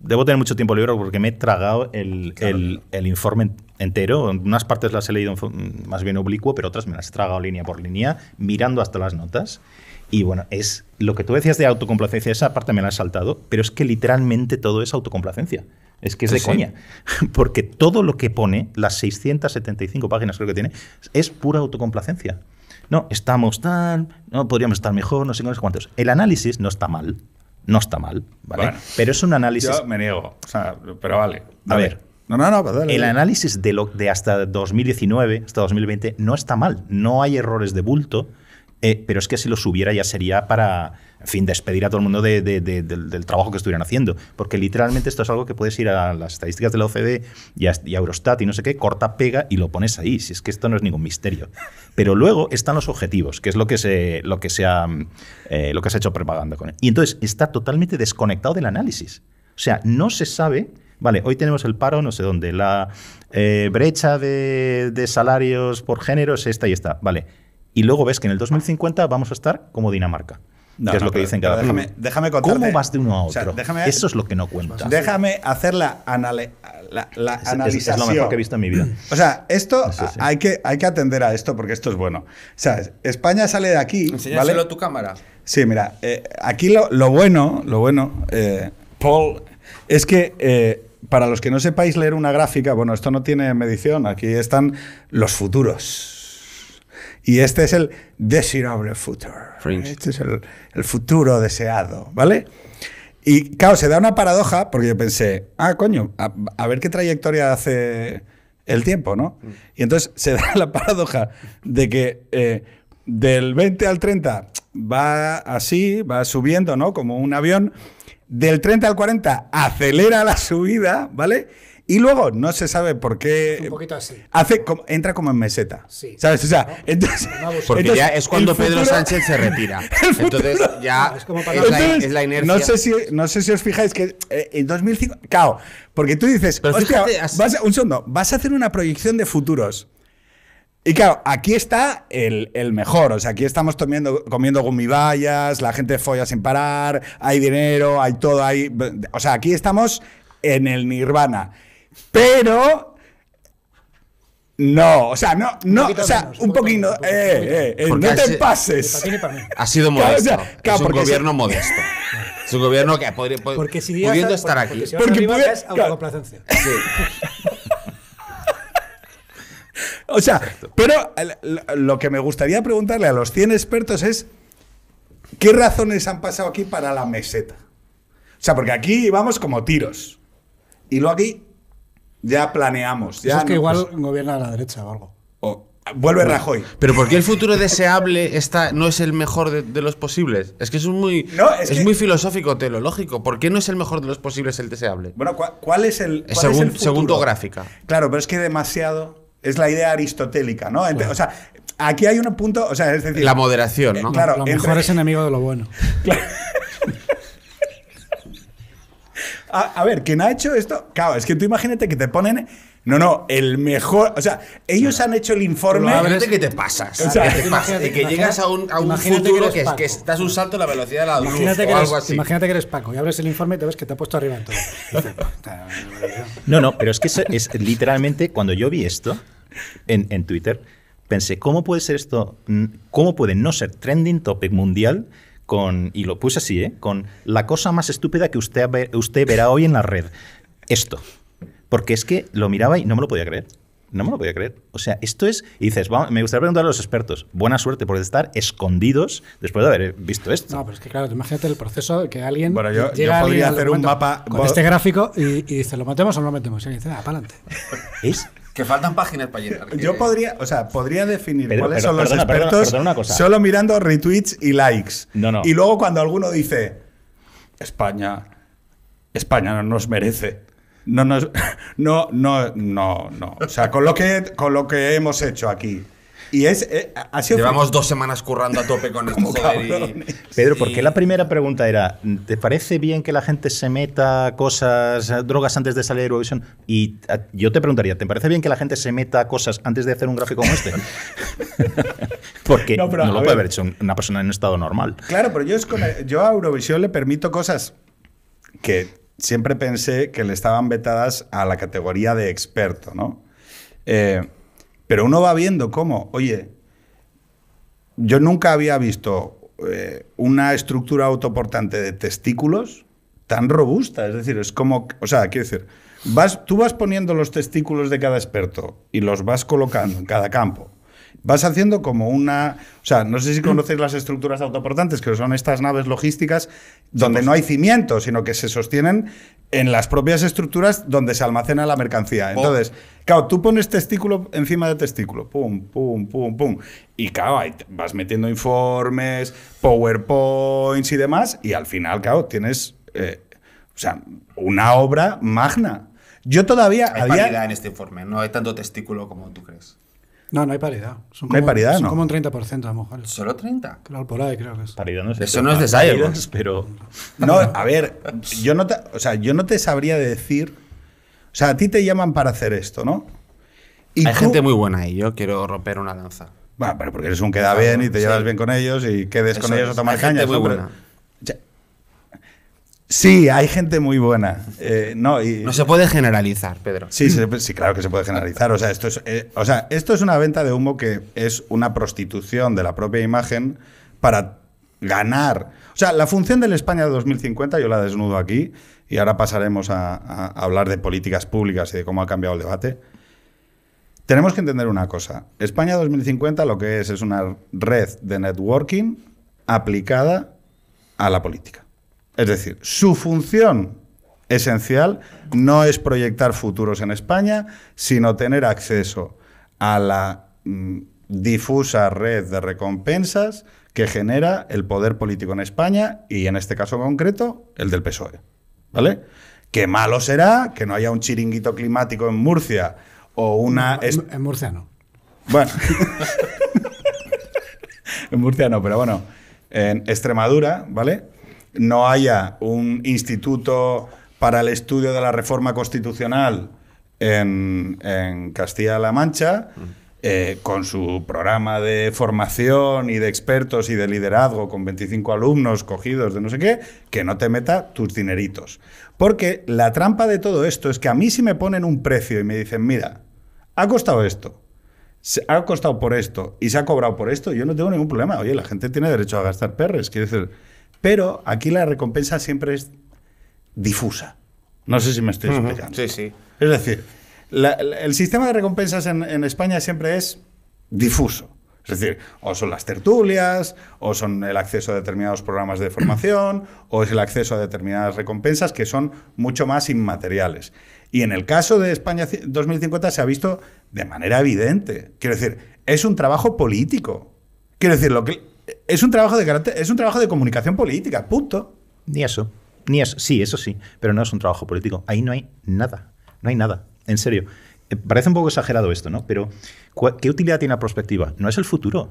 debo tener mucho tiempo libre porque me he tragado el, el, el, informe entero. Unas partes las he leído más bien oblicuo, pero otras me las he tragado línea por línea, mirando hasta las notas. Y bueno, es lo que tú decías de autocomplacencia, esa parte me la ha saltado, pero es que literalmente todo es autocomplacencia. Es que es de coña. Porque todo lo que pone, las 675 páginas creo que tiene, es pura autocomplacencia. No, estamos tan... no podríamos estar mejor, no sé cuántos. El análisis no está mal. No está mal, ¿vale? pero es un análisis. Yo me niego. O sea, pero vale. A, ver, No, no, no, El análisis de, de hasta 2019, hasta 2020, no está mal. No hay errores de bulto eh, pero es que si lo subiera ya sería para, fin, despedir a todo el mundo del, trabajo que estuvieran haciendo. Porque literalmente esto es algo que puedes ir a las estadísticas de la OCDE y a, Eurostat y no sé qué, corta, pega y lo pones ahí. Si es que esto no es ningún misterio. Pero luego están los objetivos, que es lo que se, lo que se, ha, eh, lo que se ha hecho propaganda con él. Y entonces está totalmente desconectado del análisis. O sea, no se sabe. Vale, hoy tenemos el paro, no sé dónde. La eh, brecha de, de salarios por género es esta y esta. Vale y luego ves que en el 2050 vamos a estar como Dinamarca. que es lo que dicen cada déjame, déjame contarte, ¿Cómo vas de uno a otro? Eso es lo que no cuenta. Déjame hacer la, analización. Es, lo mejor que he visto en mi vida. O sea, esto hay, que, hay que atender a esto porque esto es bueno. O sea, España sale de aquí. Enseñáselo ¿vale? tu cámara. Sí, mira, eh, aquí lo, bueno, lo bueno, eh, Paul, es que eh, para los que no sepáis leer una gráfica, bueno, esto no tiene medición, aquí están los futuros. Y este es el desirable futuro. Este es el, futuro deseado, ¿vale? Y claro, se da una paradoja porque yo pensé, ah, coño, a, ver qué trayectoria hace el tiempo, ¿no? Mm. Y entonces se da la paradoja de que eh, del 20 al 30 va así, va subiendo, ¿no? Como un avión. Del 30 al 40 acelera la subida, ¿vale? Y luego, no se sabe por qué. Hace, como, entra como en meseta. ¿Sabes? O sea, entonces. Porque ya es cuando Pedro Sánchez se retira. Entonces, ya. Es, como para la, inercia. No sé, si, os fijáis que eh, en 2005. Claro, porque tú dices. vas, un segundo, vas a hacer una proyección de futuros. Y claro, aquí está el, mejor. O sea, aquí estamos comiendo gumibayas, la gente folla sin parar, hay dinero, hay todo, hay. O sea, aquí estamos en el nirvana pero no, o sea, no, no, o sea, un poquito. Eh, eh, eh, no te pases. Ha sido modesto. es un gobierno modesto. es un gobierno que podría, pudiendo estar aquí. Porque, si es Sí. o sea, pero lo que me gustaría preguntarle a los 100 expertos es: ¿qué razones han pasado aquí para la meseta? O sea, porque aquí vamos como tiros. Y luego aquí ya planeamos. Ya es que igual pues gobierna la derecha o algo. vuelve Rajoy. Pero ¿por qué el futuro deseable está, no es el mejor de, los posibles? Es que es muy, es, muy filosófico, teológico. ¿Por qué no es el mejor de los posibles el deseable? Bueno, ¿cuál, es el. Cuál gráfica. Claro, pero es que demasiado. Es la idea aristotélica, ¿no? O sea, aquí hay un punto. O sea, La moderación, eh, ¿no? claro, lo mejor es enemigo de lo bueno. a, ver, ¿quién ha hecho esto? Claro, es que tú imagínate que te ponen. No, no, el mejor. O sea, ellos han hecho el informe. Imagínate que te pasas. imagínate que llegas a un, futuro que, es, que, estás un salto a la velocidad de la luz imagínate que eres, así. Imagínate que eres Paco y abres el informe y te ves que te ha puesto arriba en todo. no, no, pero es que es, literalmente cuando yo vi esto en, en Twitter pensé, ¿cómo puede ser esto? ¿Cómo puede no ser trending topic mundial con, y lo puse así, ¿eh? con la cosa más estúpida que usted, usted verá hoy en la red. Esto. Porque es que lo miraba y no me lo podía creer. No me lo podía creer. O sea, esto es. Y dices, me gustaría preguntar a los expertos. Buena suerte por estar escondidos después de haber visto esto. No, pero es que claro, imagínate el proceso de que alguien. Bueno, yo, podría hacer un mapa. Con este gráfico y, dices, ¿lo metemos o no lo metemos? Y dice, nada, ah, para adelante. Es que faltan páginas para llenar. Yo podría, o sea, podría definir cuáles son los expertos solo mirando retweets y likes. Y luego cuando alguno dice España, España no nos merece. No, no, no, no, no. O sea, con con lo que hemos hecho aquí y es, eh, Llevamos dos semanas currando a tope con el Pedro, ¿por qué la primera pregunta era, ¿te parece bien que la gente se meta cosas, drogas antes de salir de Eurovisión? Y ah, yo te preguntaría, ¿te parece bien que la gente se meta cosas antes de hacer un gráfico como este? Porque no, lo puede haber hecho una persona en un estado normal. Claro, pero yo, es yo a Eurovisión le permito cosas que siempre pensé que le estaban vetadas a la categoría de experto, ¿no? Eh, pero uno va viendo cómo, oye, yo nunca había visto eh, una estructura autoportante de testículos tan robusta. Es decir, es como, o sea, quiero decir, vas, tú vas poniendo los testículos de cada experto y los vas colocando en cada campo. Vas haciendo como una. O sea, no sé si conocéis las estructuras autoportantes, que son estas naves logísticas donde no hay cimiento, sino que se sostienen en las propias estructuras donde se almacena la mercancía. Oh. Entonces, claro, tú pones testículo encima de testículo, pum, pum, pum, pum. Y claro, vas metiendo informes, PowerPoints y demás, y al final, claro, tienes eh, o sea, una obra magna. Yo todavía... Hay había... en este informe, no hay tanto testículo como tú crees. No, no hay paridad. no hay paridad, son como un 30% a lo mejor. ¿Solo 30? Claro, por ahí creo que es. Paridad no es Eso no es de pero... No, a ver, yo no, te, o sea, yo no te sabría decir... O sea, a ti te llaman para hacer esto, ¿no? Y hay gente muy buena y yo quiero romper una lanza. Bueno, pero porque eres un que da bien y te llevas bien con ellos y quedes con ellos a tomar caña. Muy buena. Sí, hay gente muy buena. Eh, no, se puede generalizar, Pedro. Sí, sí, claro que se puede generalizar. O sea, esto es, eh, o sea, esto es una venta de humo que es una prostitución de la propia imagen para ganar. O sea, la función del España de 2050, yo la desnudo aquí, y ahora pasaremos a, a hablar de políticas públicas y de cómo ha cambiado el debate. Tenemos que entender una cosa. España 2050 lo que es es una red de networking aplicada a la política. Es decir, su función esencial no es proyectar futuros en España, sino tener acceso a la mm, difusa red de recompensas que genera el poder político en España y en este caso concreto el del PSOE. ¿Vale? Que malo será que no haya un chiringuito climático en Murcia o una... En Murcia no. Bueno. en Murcia no, pero bueno. En Extremadura, ¿vale? no haya un instituto para el estudio de la reforma constitucional en, Castilla-La Mancha, eh, con su programa de formación y de expertos y de liderazgo, con 25 alumnos cogidos de no sé qué, que no te meta tus dineritos. Porque la trampa de todo esto es que a mí si me ponen un precio y me dicen, mira, ha costado esto, ha costado por esto y se ha cobrado por esto, yo no tengo ningún problema. Oye, la gente tiene derecho a gastar perres. Quiero decir, pero aquí la recompensa siempre es difusa. No sé si me estoy explicando. Sí, sí. Es decir, el sistema de recompensas en, España siempre es difuso. Es decir, o son las tertulias, o son el acceso a determinados programas de formación, o es el acceso a determinadas recompensas que son mucho más inmateriales. Y en el caso de España 2050 se ha visto de manera evidente. Quiero decir, es un trabajo político. Quiero decir, lo que, es un trabajo de es un trabajo de comunicación política, punto. Ni eso, ni eso, sí, eso sí, pero no es un trabajo político. Ahí no hay nada, no hay nada, en serio. Eh, parece un poco exagerado esto, ¿no? Pero ¿qué utilidad tiene la prospectiva? No es el futuro,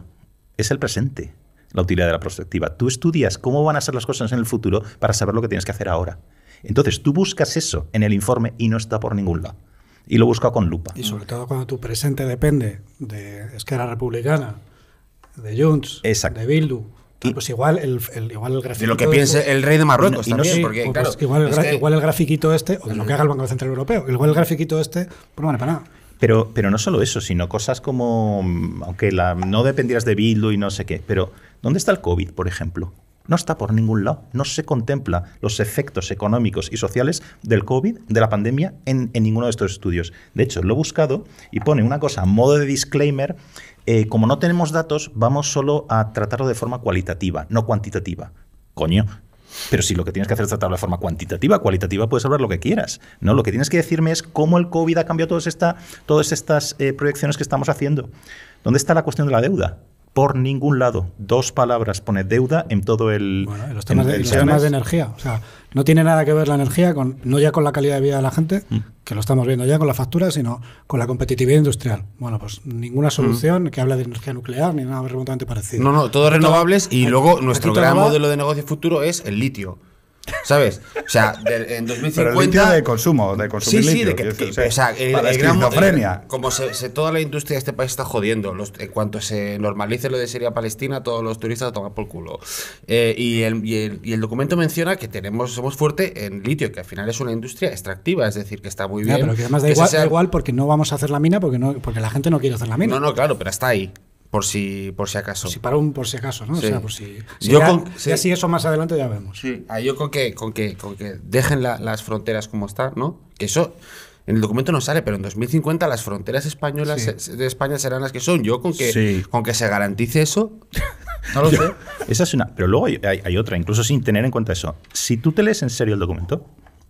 es el presente la utilidad de la prospectiva. Tú estudias cómo van a ser las cosas en el futuro para saber lo que tienes que hacer ahora. Entonces, tú buscas eso en el informe y no está por ningún lado. Y lo busca con lupa. Y sobre todo cuando tu presente depende de Esquerra republicana, de Junts, de Bildu. pues igual el, igual el grafiquito. De lo que piense este el rey de Marruecos igual, el, grafiquito este, o de lo que haga el Banco Central Europeo, igual el grafiquito este, pues no vale para nada. Pero, pero no solo eso, sino cosas como, aunque la, no dependieras de Bildu y no sé qué, pero ¿dónde está el COVID, por ejemplo? No está por ningún lado. No se contempla los efectos económicos y sociales del COVID, de la pandemia, en, ninguno de estos estudios. De hecho, lo he buscado y pone una cosa modo de disclaimer. Eh, como no tenemos datos, vamos solo a tratarlo de forma cualitativa, no cuantitativa. Coño, pero si lo que tienes que hacer es tratarlo de forma cuantitativa, cualitativa puedes hablar lo que quieras. ¿no? Lo que tienes que decirme es cómo el COVID ha cambiado todas, esta, todas estas eh, proyecciones que estamos haciendo. ¿Dónde está la cuestión de la deuda? por ningún lado. Dos palabras pone deuda en todo el. Bueno, de, energía. O sea, no tiene nada que ver la energía, con, no ya con la calidad de vida de la gente, mm. que lo estamos viendo ya con la factura, sino con la competitividad industrial. Bueno, pues ninguna mm. solución que habla de energía nuclear ni nada remotamente parecido. No, no, todo renovables y luego nuestro gran modelo de negocio futuro es el litio ¿Sabes? O sea, en 2050. Pero el litio de consumo, de consumir sí, De que, o sea, como se, toda la industria de este país está jodiendo. en cuanto se normalice lo de Siria Palestina, todos los turistas toman por culo. Eh, y, el, y, el, documento menciona que tenemos somos fuerte en litio, que al final es una industria extractiva, es decir, que está muy bien. pero además igual, igual porque no vamos a hacer la mina porque, no, porque la gente no quiere hacer la mina. No, no, claro, pero está ahí por si, por si acaso. Si para un por si acaso, ¿no? O sea, por si, eso más adelante ya vemos. Ah, yo con que, con que, con que dejen las fronteras como están, ¿no? Que eso en el documento no sale, pero en 2050 las fronteras españolas de España serán las que son. Yo con que, con que se garantice eso, no lo sé. Esa es una. Pero luego hay, otra, incluso sin tener en cuenta eso. Si tú te lees en serio el documento,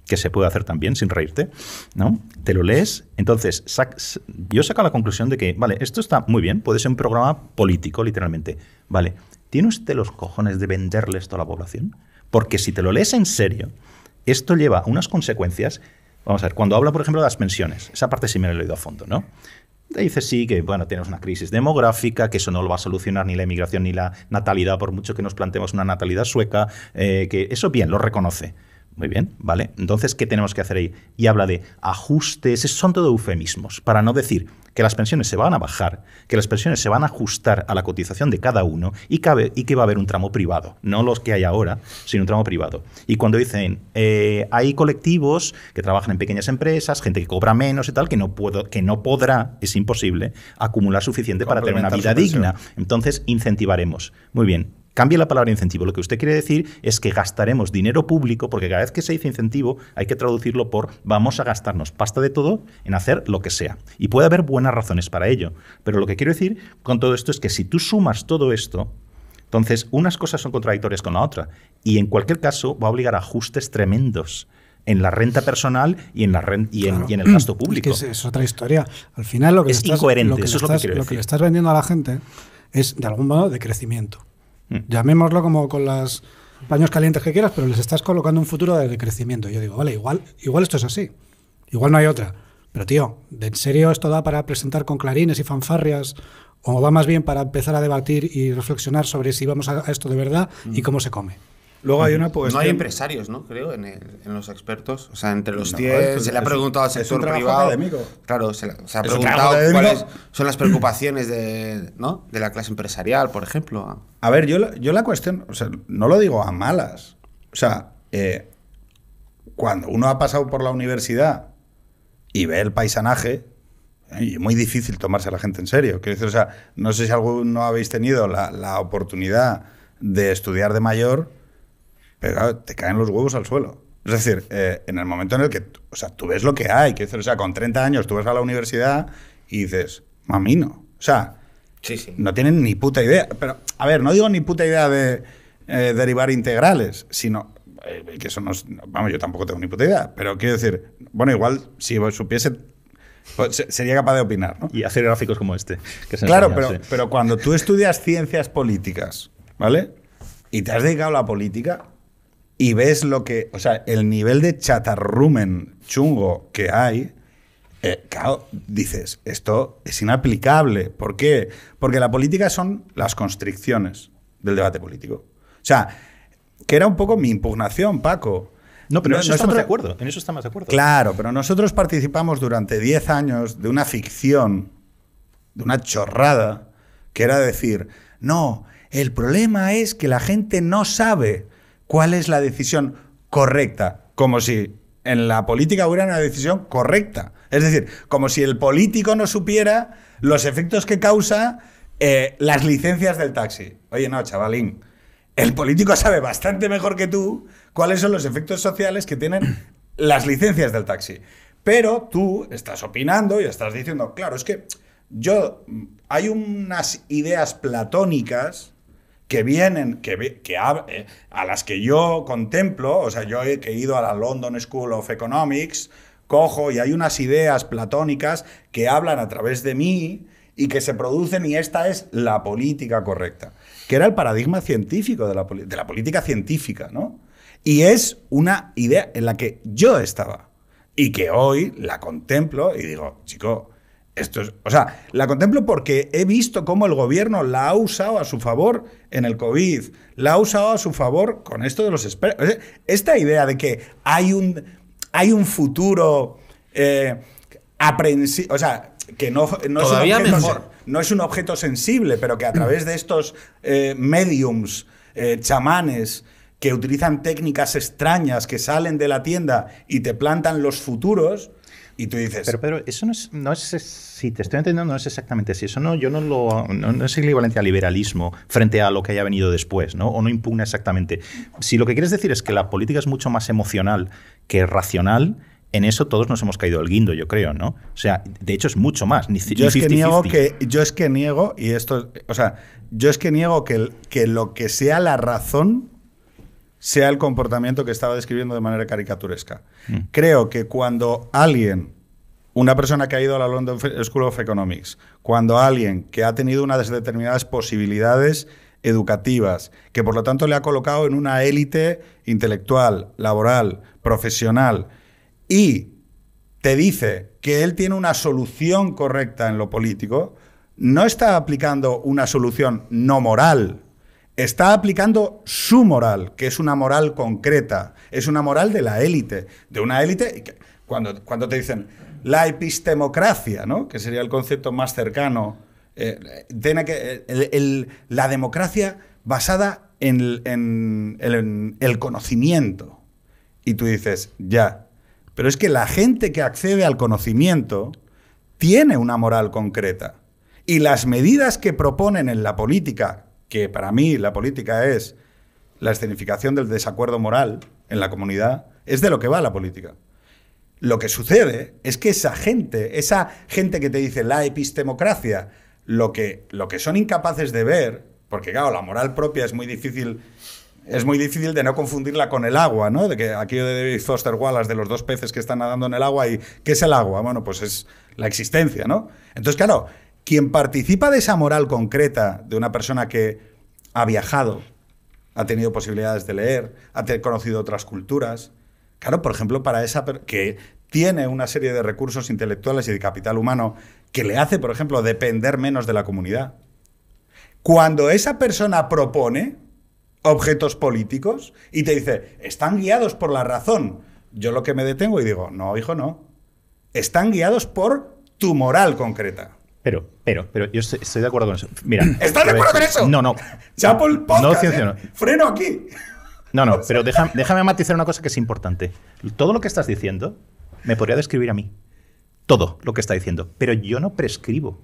que se puede hacer también sin reírte, ¿no? Te lo lees, entonces yo saco la conclusión de que, vale, esto está muy bien, puede ser un programa político, literalmente. Vale, ¿tiene usted los cojones de venderle esto a la población? Porque si te lo lees en serio, esto lleva unas consecuencias. Vamos a ver, cuando habla, por ejemplo, de las pensiones, esa parte sí me la he leído a fondo, ¿no? Te dice sí, que bueno, tenemos una crisis demográfica, que eso no lo va a solucionar ni la inmigración ni la natalidad, por mucho que nos planteemos una natalidad sueca, eh, que eso bien, lo reconoce. Muy bien, ¿vale? Entonces, ¿qué tenemos que hacer ahí? Y habla de ajustes, son todo eufemismos, para no decir que las pensiones se van a bajar, que las pensiones se van a ajustar a la cotización de cada uno y, que va a haber un tramo privado, no los que hay ahora, sino un tramo privado. Y cuando dicen, eh, hay colectivos que trabajan en pequeñas empresas, gente que cobra menos y tal, que no, puedo, que no podrá, es imposible, acumular suficiente para tener una vida digna. Entonces, incentivaremos. Muy bien, cambia la palabra incentivo. Lo que usted quiere decir es que gastaremos dinero público, porque cada vez que se dice incentivo hay que traducirlo por vamos a gastarnos pasta de todo en hacer lo que sea. Y puede haber buenas razones para ello. Pero lo que quiero decir con todo esto es que si tú sumas todo esto, entonces unas cosas son contradictorias con la otra. Y en cualquier caso va a obligar a ajustes tremendos en la renta personal y en, la renta y, en, el gasto público. Es, otra historia. Al final lo que lo es que que le estás vendiendo a la gente es, de algún modo, de crecimiento. Mm. Llamémoslo como con las paños calientes que quieras, pero les estás colocando un futuro de crecimiento. Yo digo, vale, igual, igual esto es así. Igual no hay otra. Pero tío, en serio esto da para presentar con clarines y fanfarrias? ¿O va más bien para empezar a debatir y reflexionar sobre si vamos a esto de verdad y mm. cómo se come? Luego hay una pues, No hay empresarios, ¿no? Creo, en, los expertos. O sea, entre los 10. se le ha preguntado a sector es privado. Claro, se, ha preguntado cuáles son las preocupaciones de, ¿no? de la clase empresarial, por ejemplo. A ver, yo, yo la cuestión, o sea, no lo digo a malas. O sea, eh, cuando uno ha pasado por la universidad y ve el paisanaje, y muy difícil tomarse a la gente en serio. Quiero decir, o sea, no sé si alguno habéis tenido la, la oportunidad de estudiar de mayor pero claro, te caen los huevos al suelo. Es decir, eh, en el momento en el que, o sea, tú ves lo que hay, que o sea, con 30 años tú vas a la universidad y dices, Mamino. O sea, no tienen ni puta idea. Pero, a ver, no digo ni puta idea de eh, derivar integrales, sino eh, que eso no vamos, yo tampoco tengo ni puta idea, pero quiero decir, bueno, igual si supiese pues, sería capaz de opinar, ¿no? Y hacer gráficos como este. claro, pero, pero cuando tú estudias ciencias políticas, ¿vale? Y te has dedicado a la política, y ves lo que. O sea, el nivel de chatarrumen chungo que hay. Eh, claro, dices, esto es inaplicable. ¿Por qué? Porque la política son las constricciones del debate político. O sea, que era un poco mi impugnación, Paco. No, pero nosotros estamos de acuerdo. En eso estamos de acuerdo. Claro, pero nosotros participamos durante 10 años de una ficción, de una chorrada, que era decir, no, el problema es que la gente no sabe cuál es la decisión correcta, como si en la política hubiera una decisión correcta. Es decir, como si el político no supiera los efectos que causa eh, las licencias del taxi. Oye, no, chavalín, el político sabe bastante mejor que tú cuáles son los efectos sociales que tienen las licencias del taxi. Pero tú estás opinando y estás diciendo, claro, es que yo, mm, hay unas ideas platónicas que vienen, que, que eh, a, las que yo contemplo, o sea, yo he, he ido a la London School of Economics, cojo y hay unas ideas platónicas que hablan a través de mí y que se producen y esta es la política correcta, que era el paradigma científico de la, de la política científica, ¿no? Y es una idea en la que yo estaba y que hoy la contemplo y digo, chico, esto es, o sea, la contemplo porque he visto cómo el gobierno la ha usado a su favor en el COVID, la ha usado a su favor con esto de los expertos. Esta idea de que hay un, hay un futuro eh, o sea, que no, es un objeto, mejor. no es un objeto sensible, pero que a través de estos eh, mediums, eh, chamanes, que utilizan técnicas extrañas que salen de la tienda y te plantan los futuros, y tú dices. Pero Pedro, eso no es, Si te estoy entendiendo, no es exactamente así. Eso no, yo no lo. No, es equivalente al liberalismo frente a lo que haya venido después, ¿no? O no impugna exactamente. Si lo que quieres decir es que la política es mucho más emocional que racional, en eso todos nos hemos caído el guindo, yo creo, ¿no? O sea, de hecho es mucho más. Ni yo, es que niego que, yo es que niego, y esto, o sea, yo es que niego que, que lo que sea la razón sea el comportamiento que estaba describiendo de manera caricaturesca. Mm. Creo que cuando alguien, una persona que ha ido a la London School of Economics, cuando alguien que ha tenido unas determinadas posibilidades educativas, que por lo tanto le ha colocado en una élite intelectual, laboral, profesional, y te dice que él tiene una solución correcta en lo político, no está aplicando una solución no moral está aplicando su moral, que es una moral concreta, es una moral de la élite, de una élite, cuando, cuando te dicen la epistemocracia, ¿no? que sería el concepto más cercano, eh, tiene que, la democracia basada en el conocimiento. Y tú dices, ya, pero es que la gente que accede al conocimiento tiene una moral concreta. Y las medidas que proponen en la política, que para mí la política es la escenificación del desacuerdo moral en la comunidad, es de lo que va la política. Lo que sucede es que esa gente, esa gente que te dice la epistemocracia, lo que, lo que son incapaces de ver, porque claro, la moral propia es muy difícil es muy difícil de no confundirla con el agua, ¿no? De que aquello de David Foster Wallace de los dos peces que están nadando en el agua y ¿qué es el agua? Bueno, pues es la existencia, ¿no? Entonces, claro, quien participa de esa moral concreta de una persona que ha viajado, ha tenido posibilidades de leer, ha conocido otras culturas, claro, por ejemplo, para esa que tiene una serie de recursos intelectuales y de capital humano que le hace, por ejemplo, depender menos de la comunidad. Cuando esa persona propone objetos políticos y te dice, están guiados por la razón, yo lo que me detengo y digo, no, hijo, no. Están guiados por tu moral concreta. Pero, pero, pero yo estoy, de acuerdo con eso. Mira. ¿Estás de acuerdo con eso? No, no. por Podcast. ¿eh? No, Freno aquí. No, no, pero déjame, déjame matizar una cosa que es importante. Todo lo que estás diciendo me podría describir a mí. Todo lo que está diciendo. Pero yo no prescribo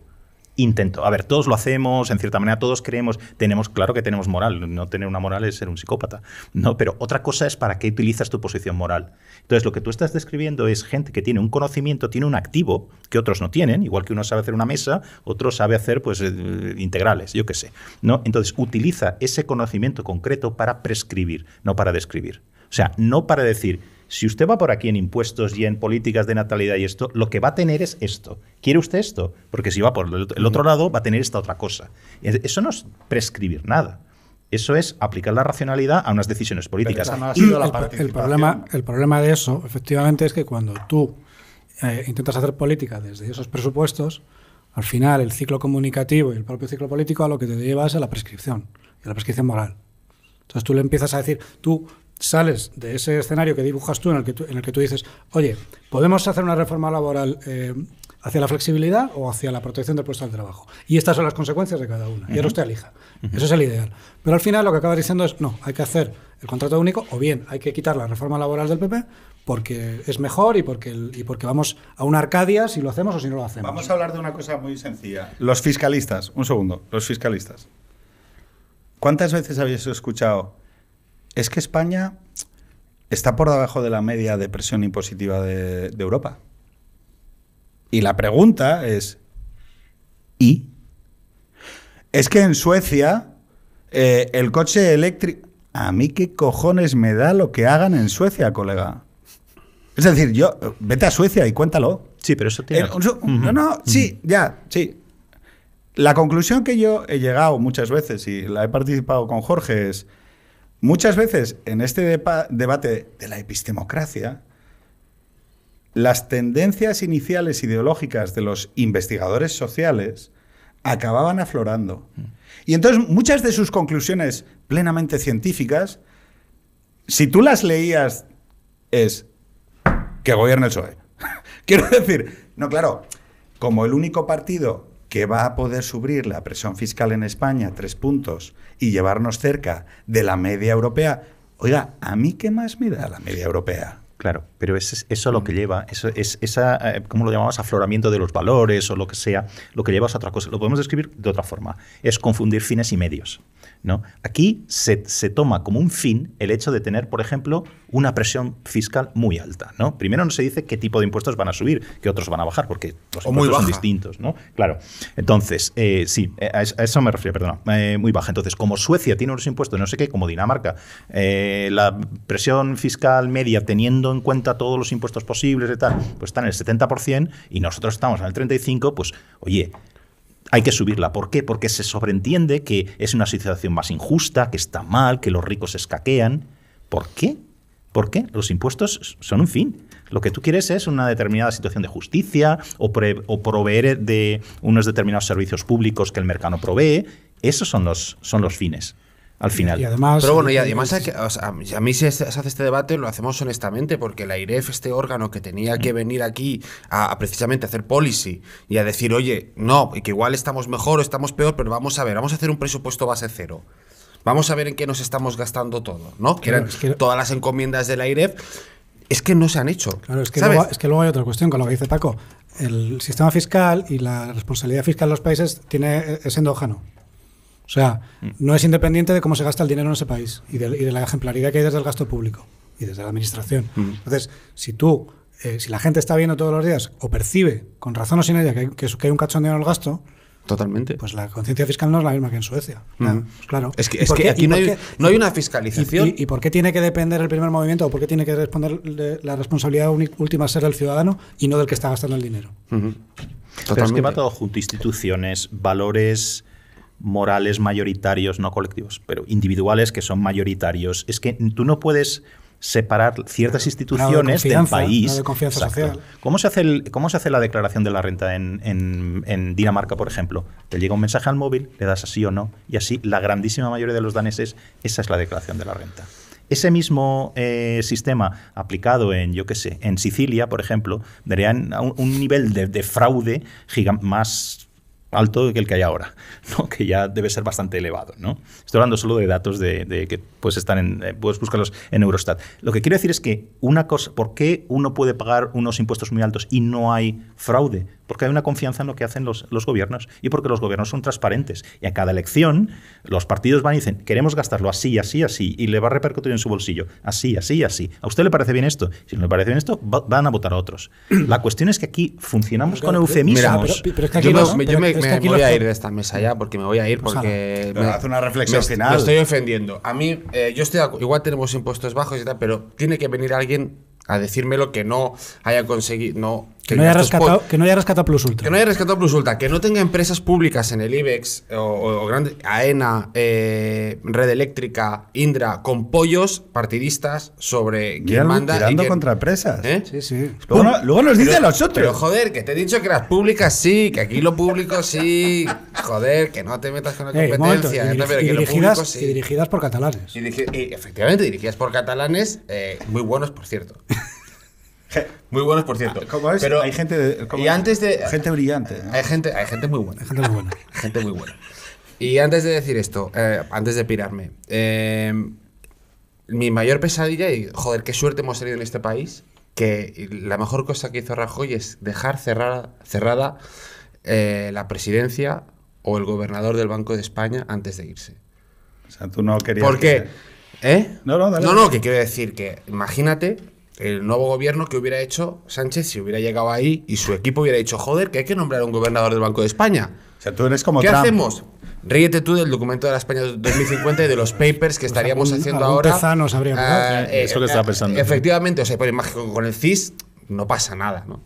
intento. A ver, todos lo hacemos, en cierta manera todos creemos, tenemos, claro que tenemos moral, no tener una moral es ser un psicópata, ¿no? Pero otra cosa es para qué utilizas tu posición moral. Entonces, lo que tú estás describiendo es gente que tiene un conocimiento, tiene un activo que otros no tienen, igual que uno sabe hacer una mesa, otro sabe hacer pues eh, integrales, yo qué sé, ¿no? Entonces, utiliza ese conocimiento concreto para prescribir, no para describir. O sea, no para decir si usted va por aquí en impuestos y en políticas de natalidad y esto, lo que va a tener es esto. ¿Quiere usted esto? Porque si va por el otro lado, va a tener esta otra cosa. Eso no es prescribir nada. Eso es aplicar la racionalidad a unas decisiones políticas. el, problema, el problema de eso, efectivamente, es que cuando tú eh, intentas hacer política desde esos presupuestos, al final el ciclo comunicativo y el propio ciclo político a lo que te lleva es a la prescripción, a la prescripción moral. Entonces tú le empiezas a decir, tú sales de ese escenario que dibujas tú en el que tú, en el que tú dices, oye, podemos hacer una reforma laboral eh, hacia la flexibilidad o hacia la protección del puesto de trabajo. Y estas son las consecuencias de cada una. Y ahora usted elija. Eso es el ideal. Pero al final lo que acaba diciendo es, no, hay que hacer el contrato único o bien hay que quitar la reforma laboral del PP porque es mejor y porque, y porque vamos a una Arcadia si lo hacemos o si no lo hacemos. Vamos a hablar de una cosa muy sencilla. Los fiscalistas, un segundo, los fiscalistas. ¿Cuántas veces habéis escuchado es que España está por debajo de la media de presión impositiva de, Europa. Y la pregunta es, ¿y? Es que en Suecia eh, el coche eléctrico... A mí qué cojones me da lo que hagan en Suecia, colega. Es decir, yo vete a Suecia y cuéntalo. Sí, pero eso tiene. Eh, no, no, sí, ya, sí. La conclusión que yo he llegado muchas veces y la he participado con Jorge es Muchas veces en este debate de la epistemocracia, las tendencias iniciales ideológicas de los investigadores sociales acababan aflorando. Mm. Y entonces muchas de sus conclusiones plenamente científicas, si tú las leías, es que gobierna el PSOE. Quiero decir, no, claro, como el único partido que va a poder subir la presión fiscal en España tres puntos y llevarnos cerca de la media europea, oiga, ¿a mí qué más me da la media europea? Claro, pero es, eso lo que lleva, eso, es, esa, eh, ¿cómo lo llamamos? Afloramiento de los valores o lo que sea, lo que lleva es otra cosa. Lo podemos describir de otra forma. Es confundir fines y medios. ¿no? Aquí se, toma como un fin el hecho de tener, por ejemplo, una presión fiscal muy alta. ¿no? Primero no se dice qué tipo de impuestos van a subir, qué otros van a bajar, porque los impuestos son distintos. ¿no? Claro. Entonces, eh, sí, eh, a, eso me refiero, perdón, eh, muy baja. Entonces, como Suecia tiene unos impuestos, no sé qué, como Dinamarca, la presión fiscal media, teniendo en cuenta todos los impuestos posibles y tal, pues está en el 70% y nosotros estamos en el 35%, pues oye, hay que subirla. ¿Por qué? Porque se sobreentiende que es una situación más injusta, que está mal, que los ricos se escaquean. ¿Por qué? Porque los impuestos son un fin. Lo que tú quieres es una determinada situación de justicia o, proveer de unos determinados servicios públicos que el mercado provee. Esos son son los fines al final. Pero bueno, y eh, además a mí se, se, hace este debate, lo hacemos honestamente, porque la IREF, este órgano que tenía que mm. venir aquí a, precisamente hacer policy y a decir, oye, no, que igual estamos mejor o estamos peor, pero vamos a ver, vamos a hacer un presupuesto base cero vamos a ver en qué nos estamos gastando todo, ¿no? Que eran todas las encomiendas de la IREF es que no se han hecho. Claro, es que, luego, es que, Luego, hay otra cuestión con lo que dice Paco. El sistema fiscal y la responsabilidad fiscal de los países tiene, eh, es endógeno. O sea, mm. no es independiente de cómo se gasta el dinero en ese país y de, la ejemplaridad que hay desde el gasto público y desde la administración. Mm. Entonces, si tú, eh, si la gente está viendo todos los días o percibe, con razón o sin ella, que, hay un cachondeo en el gasto, Totalmente. Pues la conciencia fiscal no es la misma que en Suecia. Mm. claro. Es que, aquí no hay, una fiscalización. Y, por qué tiene que depender el primer movimiento o por qué tiene que responder eh, la responsabilidad última ser el ciudadano y no del que está gastando el dinero? es que va todo junto: instituciones, valores morales mayoritarios, no colectivos, pero individuales que son mayoritarios. Es que tú no puedes separar ciertas instituciones de del país. De confianza ¿Cómo, se hace ¿Cómo se hace la declaración de la renta en, Dinamarca, por ejemplo? Te llega un mensaje al móvil, le das así o no, y así la grandísima mayoría de los daneses, esa es la declaración de la renta. Ese mismo eh, sistema aplicado en, yo qué sé, en Sicilia, por ejemplo, daría un, nivel de, de fraude más alto que el que hay ahora, que ya debe ser bastante elevado. ¿no? Estoy hablando solo de datos de, que pues están en, eh, puedes buscarlos en Eurostat. Lo que quiero decir es que una cosa, ¿por qué uno puede pagar unos impuestos muy altos y no hay fraude? porque hay una confianza en lo que hacen los, gobiernos y porque los gobiernos son transparentes. Y a cada elección los partidos van y dicen, queremos gastarlo así, así, así, y le va a repercutir en su bolsillo, así, así, así. ¿A usted le parece bien esto? Si no le parece bien esto, van a votar a otros. La cuestión es que aquí funcionamos con eufemismos. yo, me, me, voy a ir de esta mesa ya, porque me voy a ir pues porque... me, hace una reflexión final. estoy ofendiendo. A mí, eh, yo estoy... Igual tenemos impuestos bajos y tal, pero tiene que venir alguien a decírmelo que no haya conseguido, no que, no haya rescatado, que no Plus Ultra. Que no haya rescatado Plus Ultra. Que no tenga empresas públicas en el IBEX o, AENA, eh, Red Eléctrica, Indra, con pollos partidistas sobre quién manda. Tirando y contra empresas. ¿Eh? Sí, sí. Luego, nos dicen los otros. Pero joder, que te he dicho que las públicas sí, que aquí lo público sí. joder, que no te metas con la competencia. y, dirigidas, por catalanes. Y, efectivamente, dirigidas por catalanes, eh, muy buenos, por cierto. Muy buenos, por cierto. Ah, es? Pero, hay gente, gente brillante. Hay, gente, hay gente muy buena. gente muy buena. Y antes de decir esto, eh, antes de pirarme, eh, mi mayor pesadilla, y joder, qué suerte hemos tenido en este país, que la mejor cosa que hizo Rajoy es dejar cerrada, cerrada eh, la presidencia o el gobernador del Banco de España antes de irse. O sea, tú no querías. Porque. No, no, dale. No, no, que quiero decir que, imagínate el nuevo gobierno que hubiera hecho Sánchez si hubiera llegado ahí y su equipo hubiera dicho, joder, que hay que nombrar un gobernador del Banco de España. O sea, tú eres como ¿Qué hacemos? Ríete tú del documento de la España 2050 y de los papers que pues estaríamos haciendo ahora. ahora. Habría, ah, eh, Eso que eh, estaba pensando. Efectivamente, o sea, por mágico con el CIS no pasa nada, ¿no?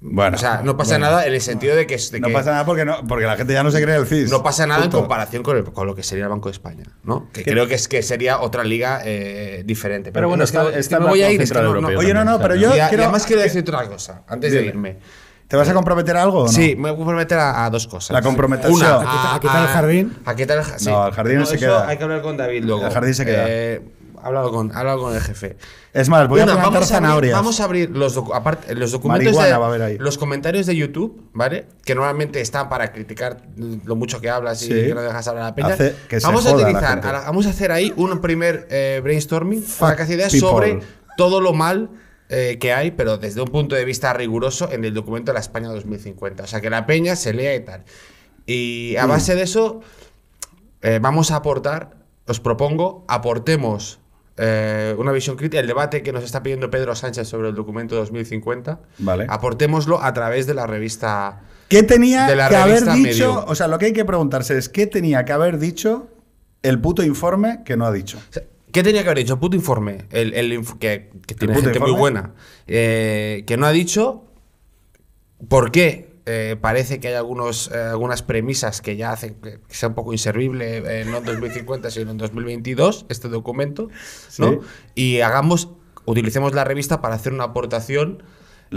Bueno, o sea, no pasa nada en el sentido de que, no pasa nada porque no, porque la gente ya no se cree el CIS. No pasa nada en comparación con, lo que sería el Banco de España, ¿no? Que creo que es que sería otra liga eh, diferente. Pero, bueno, está, me voy a ir. oye, no, no, pero yo quiero, además quiero decir otra cosa antes de irme. ¿Te vas a comprometer a algo? O no? Sí, me voy a comprometer a, dos cosas. La comprometer Una, a, qué tal el jardín. A quitar el jardín. No, el jardín no, se queda. Hay que hablar con David luego. El jardín se queda. Eh, Hablado con, con el jefe. Es más, voy a vamos a, abrir, vamos a abrir los, documentos de, los comentarios de YouTube, ¿vale? Que normalmente están para criticar lo mucho que hablas y que no dejas hablar a la peña. vamos a utilizar, vamos a hacer ahí un primer eh, brainstorming para que ideas sobre todo lo mal eh, que hay, pero desde un punto de vista riguroso en el documento de la España 2050. O sea, que la peña se lea y tal. Y a mm. base de eso, eh, vamos a aportar, os propongo, aportemos eh, una visión crítica, el debate que nos está pidiendo Pedro Sánchez sobre el documento 2050. Vale. Aportémoslo a través de la revista. ¿Qué tenía que haber dicho? O sea, lo que hay que preguntarse es: ¿qué tenía que haber dicho el puto informe que no ha dicho? ¿Qué tenía que haber dicho? el Puto informe. El, que, muy buena. Eh, que no ha dicho por qué eh, parece que hay algunos, eh, algunas premisas que ya hacen que sea un poco inservible eh, no en 2050, sino en 2022 este documento, Y hagamos, utilicemos la revista para hacer una aportación eh,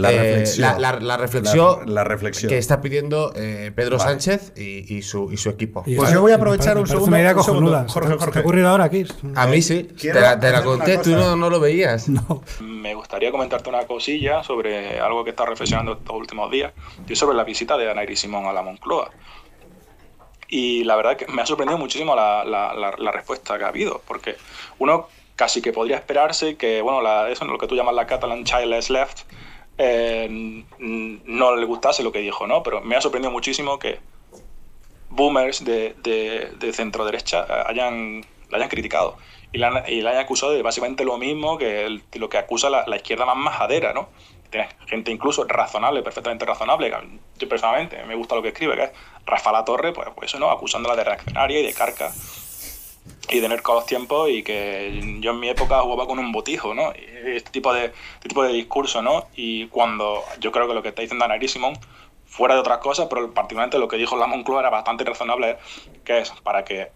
la, reflexión. La, reflexión. que está pidiendo eh, Pedro Sánchez y, su, su, equipo. pues yo voy a aprovechar un, segundo, un segundo. Jorge, Jorge. ahora, aquí. A mí sí. Te la, conté, tú no, lo veías. No. Me gustaría comentarte una cosilla sobre algo que está reflexionando estos últimos días. y sobre la visita de Ana y Simón a la Moncloa. Y la verdad es que me ha sorprendido muchísimo la respuesta que ha habido, porque uno casi que podría esperarse que, bueno, eso es lo que tú llamas la Catalan Child Left, Em, no le gustase lo que dijo, ¿no? Pero me ha sorprendido muchísimo que boomers de, de, centro derecha eh, hayan, la hayan criticado y la, hayan acusado de básicamente lo mismo que lo que acusa la, izquierda más majadera, ¿no? gente incluso razonable, perfectamente razonable. Yo personalmente me gusta lo que escribe, que es Rafa La Torre, pues, pues eso, ¿no? Acusándola de reaccionaria y de carca y tener con los tiempos y que yo en mi época jugaba con un botijo, ¿no? Este tipo de, este tipo de discurso, ¿no? Y cuando yo creo que lo que está diciendo Ana Simón, fuera de otras cosas, pero particularmente lo que dijo la Moncloa era bastante razonable, que es para que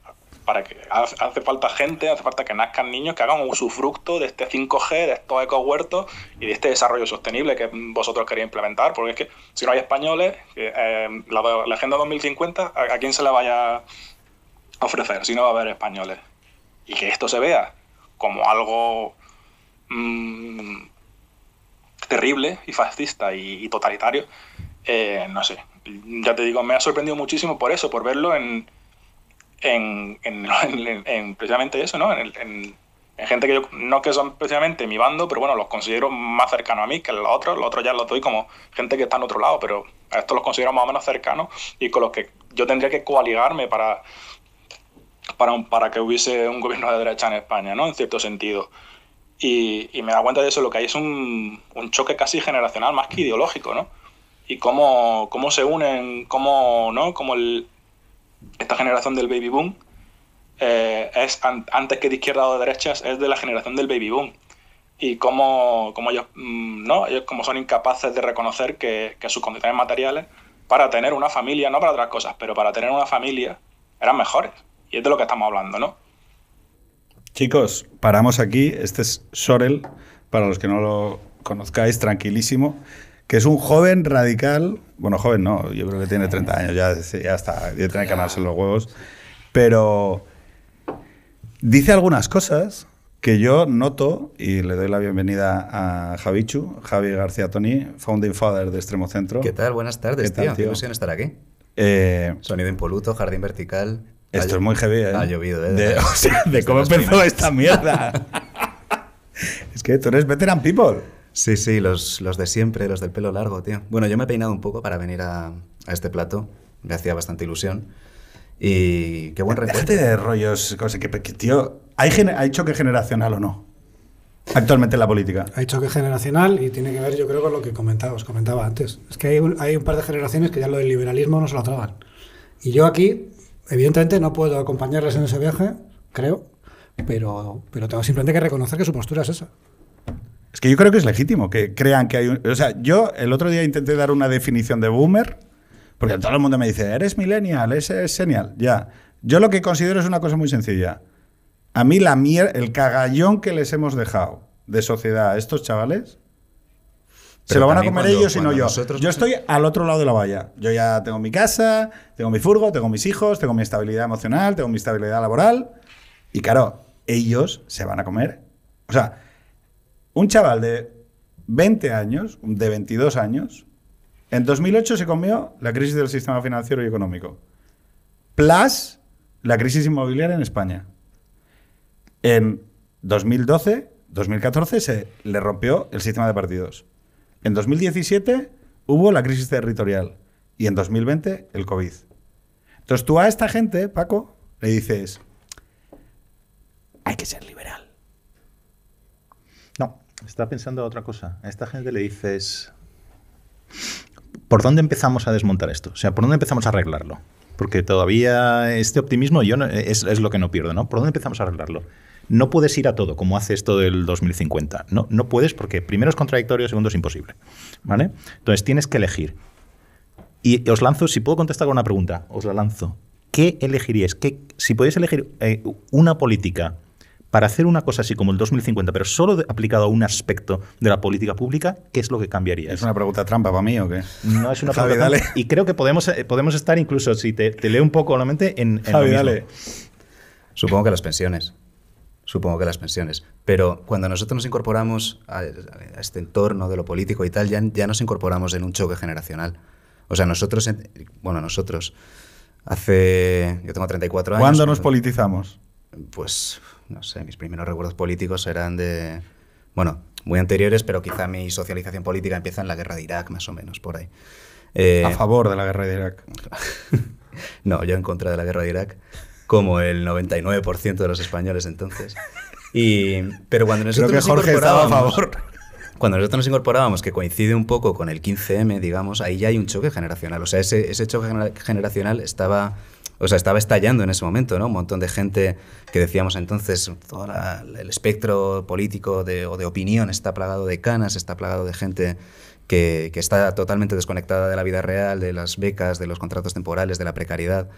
para que hace falta gente, hace falta que nazcan niños que hagan usufructo de este 5G, de estos ecohuertos y de este desarrollo sostenible que vosotros queréis implementar, porque es que si no hay españoles, eh, la, Agenda 2050, ¿a, ¿a quién se la vaya ofrecer si no va a haber españoles. Y que esto se vea como algo mm, terrible y fascista y, totalitario, eh, no sé. Ya te digo, me ha sorprendido muchísimo por eso, por verlo en, en, en, precisamente eso, ¿no? En, gente que yo, no que son precisamente mi bando, pero bueno, los considero más cercanos a mí que los otros. Los otros ya los doy como gente que está en otro lado, pero a estos los considero más o menos cercanos y con los que yo tendría que coaligarme para para, para que hubiese un gobierno de derecha en España, ¿no? En cierto sentido. Y, y me da cuenta de eso, lo que hay es un, un choque casi generacional, más que ideológico, ¿no? Y cómo, cómo se unen, cómo, ¿no? Como el, esta generación del baby boom eh, es, antes que de izquierda o de derechas, es de la generación del baby boom. Y cómo, cómo ellos, mm, ¿no? ellos como son incapaces de reconocer que, que sus condiciones materiales para tener una familia, no para otras cosas, pero para tener una familia, eran mejores. Y es de lo que estamos hablando, ¿no? Chicos, paramos aquí. Este es Sorel, para los que no lo conozcáis, tranquilísimo, que es un joven radical. Bueno, joven no, yo creo que tiene 30 años, ya, ya está, tiene que ganarse los huevos. Pero dice algunas cosas que yo noto, y le doy la bienvenida a Javichu, Javi García Toni, Founding Father de Extremo Centro. ¿Qué tal? Buenas tardes, tío? Qué ilusión estar aquí. Eh, Sonido impoluto, jardín vertical. Esto es muy heavy, ¿eh? Ha llovido, ¿eh? De, o sea, de cómo empezó esta mierda. es que tú eres veteran people. Sí, sí, los, los de siempre, los del pelo largo, tío. Bueno, yo me he peinado un poco para venir a, a este plato. Me hacía bastante ilusión. Y qué buen recuerdo. de rollos, cosas que, tío. ¿hay, ¿Hay choque generacional o no? Actualmente en la política. Hay choque generacional y tiene que ver, yo creo, con lo que comentaba, os comentaba antes. Es que hay un, hay un par de generaciones que ya lo del liberalismo no se lo traban. Y yo aquí Evidentemente no puedo acompañarles en ese viaje, creo, pero, pero tengo simplemente que reconocer que su postura es esa. Es que yo creo que es legítimo que crean que hay un... O sea, yo el otro día intenté dar una definición de boomer, porque todo el mundo me dice, eres millennial, es genial, ya. Yo lo que considero es una cosa muy sencilla. A mí la mier el cagallón que les hemos dejado de sociedad a estos chavales se lo van a comer ellos y no yo. Yo estoy al otro lado de la valla. Yo ya tengo mi casa, tengo mi furgo, tengo mis hijos, tengo mi estabilidad emocional, tengo mi estabilidad laboral. Y claro, ellos se van a comer. O sea, un chaval de 20 años, de 22 años, en 2008 se comió la crisis del sistema financiero y económico. Plus la crisis inmobiliaria en España. En 2012, 2014 se le rompió el sistema de partidos. En 2017 hubo la crisis territorial y en 2020 el COVID. Entonces tú a esta gente, Paco, le dices, hay que ser liberal. No, está pensando otra cosa. A esta gente le dices, ¿por dónde empezamos a desmontar esto? O sea, ¿por dónde empezamos a arreglarlo? Porque todavía este optimismo yo es, es, lo que no pierdo, ¿no? ¿Por dónde empezamos a arreglarlo? No puedes ir a todo como hace esto del 2050. No, no puedes porque primero es contradictorio, segundo es imposible. ¿Vale? Entonces tienes que elegir. Y os lanzo, si puedo contestar con una pregunta, os la lanzo. ¿Qué elegiríais? si podéis elegir eh, una política para hacer una cosa así como el 2050, pero solo aplicado a un aspecto de la política pública, ¿qué es lo que cambiaría? ¿Es una pregunta trampa para mí o qué? No es una pregunta trampa. Y creo que podemos, eh, podemos estar incluso, si te, leo un poco la mente, en, Supongo que las pensiones supongo que las pensiones. Pero cuando nosotros nos incorporamos a, este entorno de lo político y tal, ya, nos incorporamos en un choque generacional. O sea, nosotros, bueno, nosotros, hace, yo tengo 34 años. ¿Cuándo nos politizamos? Pues, no sé, mis primeros recuerdos políticos eran de, bueno, muy anteriores, pero quizá mi socialización política empieza en la guerra de Irak, más o menos, por ahí. a eh, favor de la guerra de Irak. no, yo en contra de la guerra de Irak como el 99% de los españoles entonces. Y, pero cuando nosotros nos estaba Cuando nosotros nos incorporábamos, que coincide un poco con el 15M, digamos, ahí ya hay un choque generacional. O sea, ese, ese choque generacional estaba o sea, estaba estallando en ese momento, ¿no? Un montón de gente que decíamos entonces, el espectro político o de opinión está plagado de canas, está plagado de gente que, que, está totalmente desconectada de la vida real, de las becas, de los contratos temporales, de la precariedad.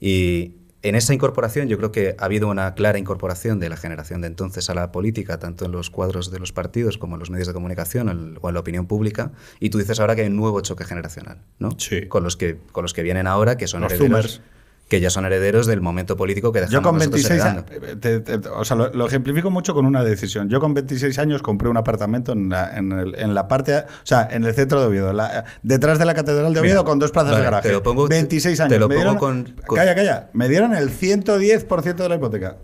Y, en esa incorporación yo creo que ha habido una clara incorporación de la generación de entonces a la política, tanto en los cuadros de los partidos como en los medios de comunicación o en la opinión pública. Y tú dices ahora que hay un nuevo choque generacional, ¿no? Sí. Con los que, con los que vienen ahora, que son los herederos que ya son herederos del momento político que dejamos Yo con 26 años, eh, o sea, lo, ejemplifico mucho con una decisión. Yo con 26 años compré un apartamento en la, parte, o sea, en el centro de Oviedo, detrás de la Catedral de Oviedo con dos plazas de garaje. Te 26 años. me dieron, con, Calla, calla. Me dieron el 110% de la hipoteca.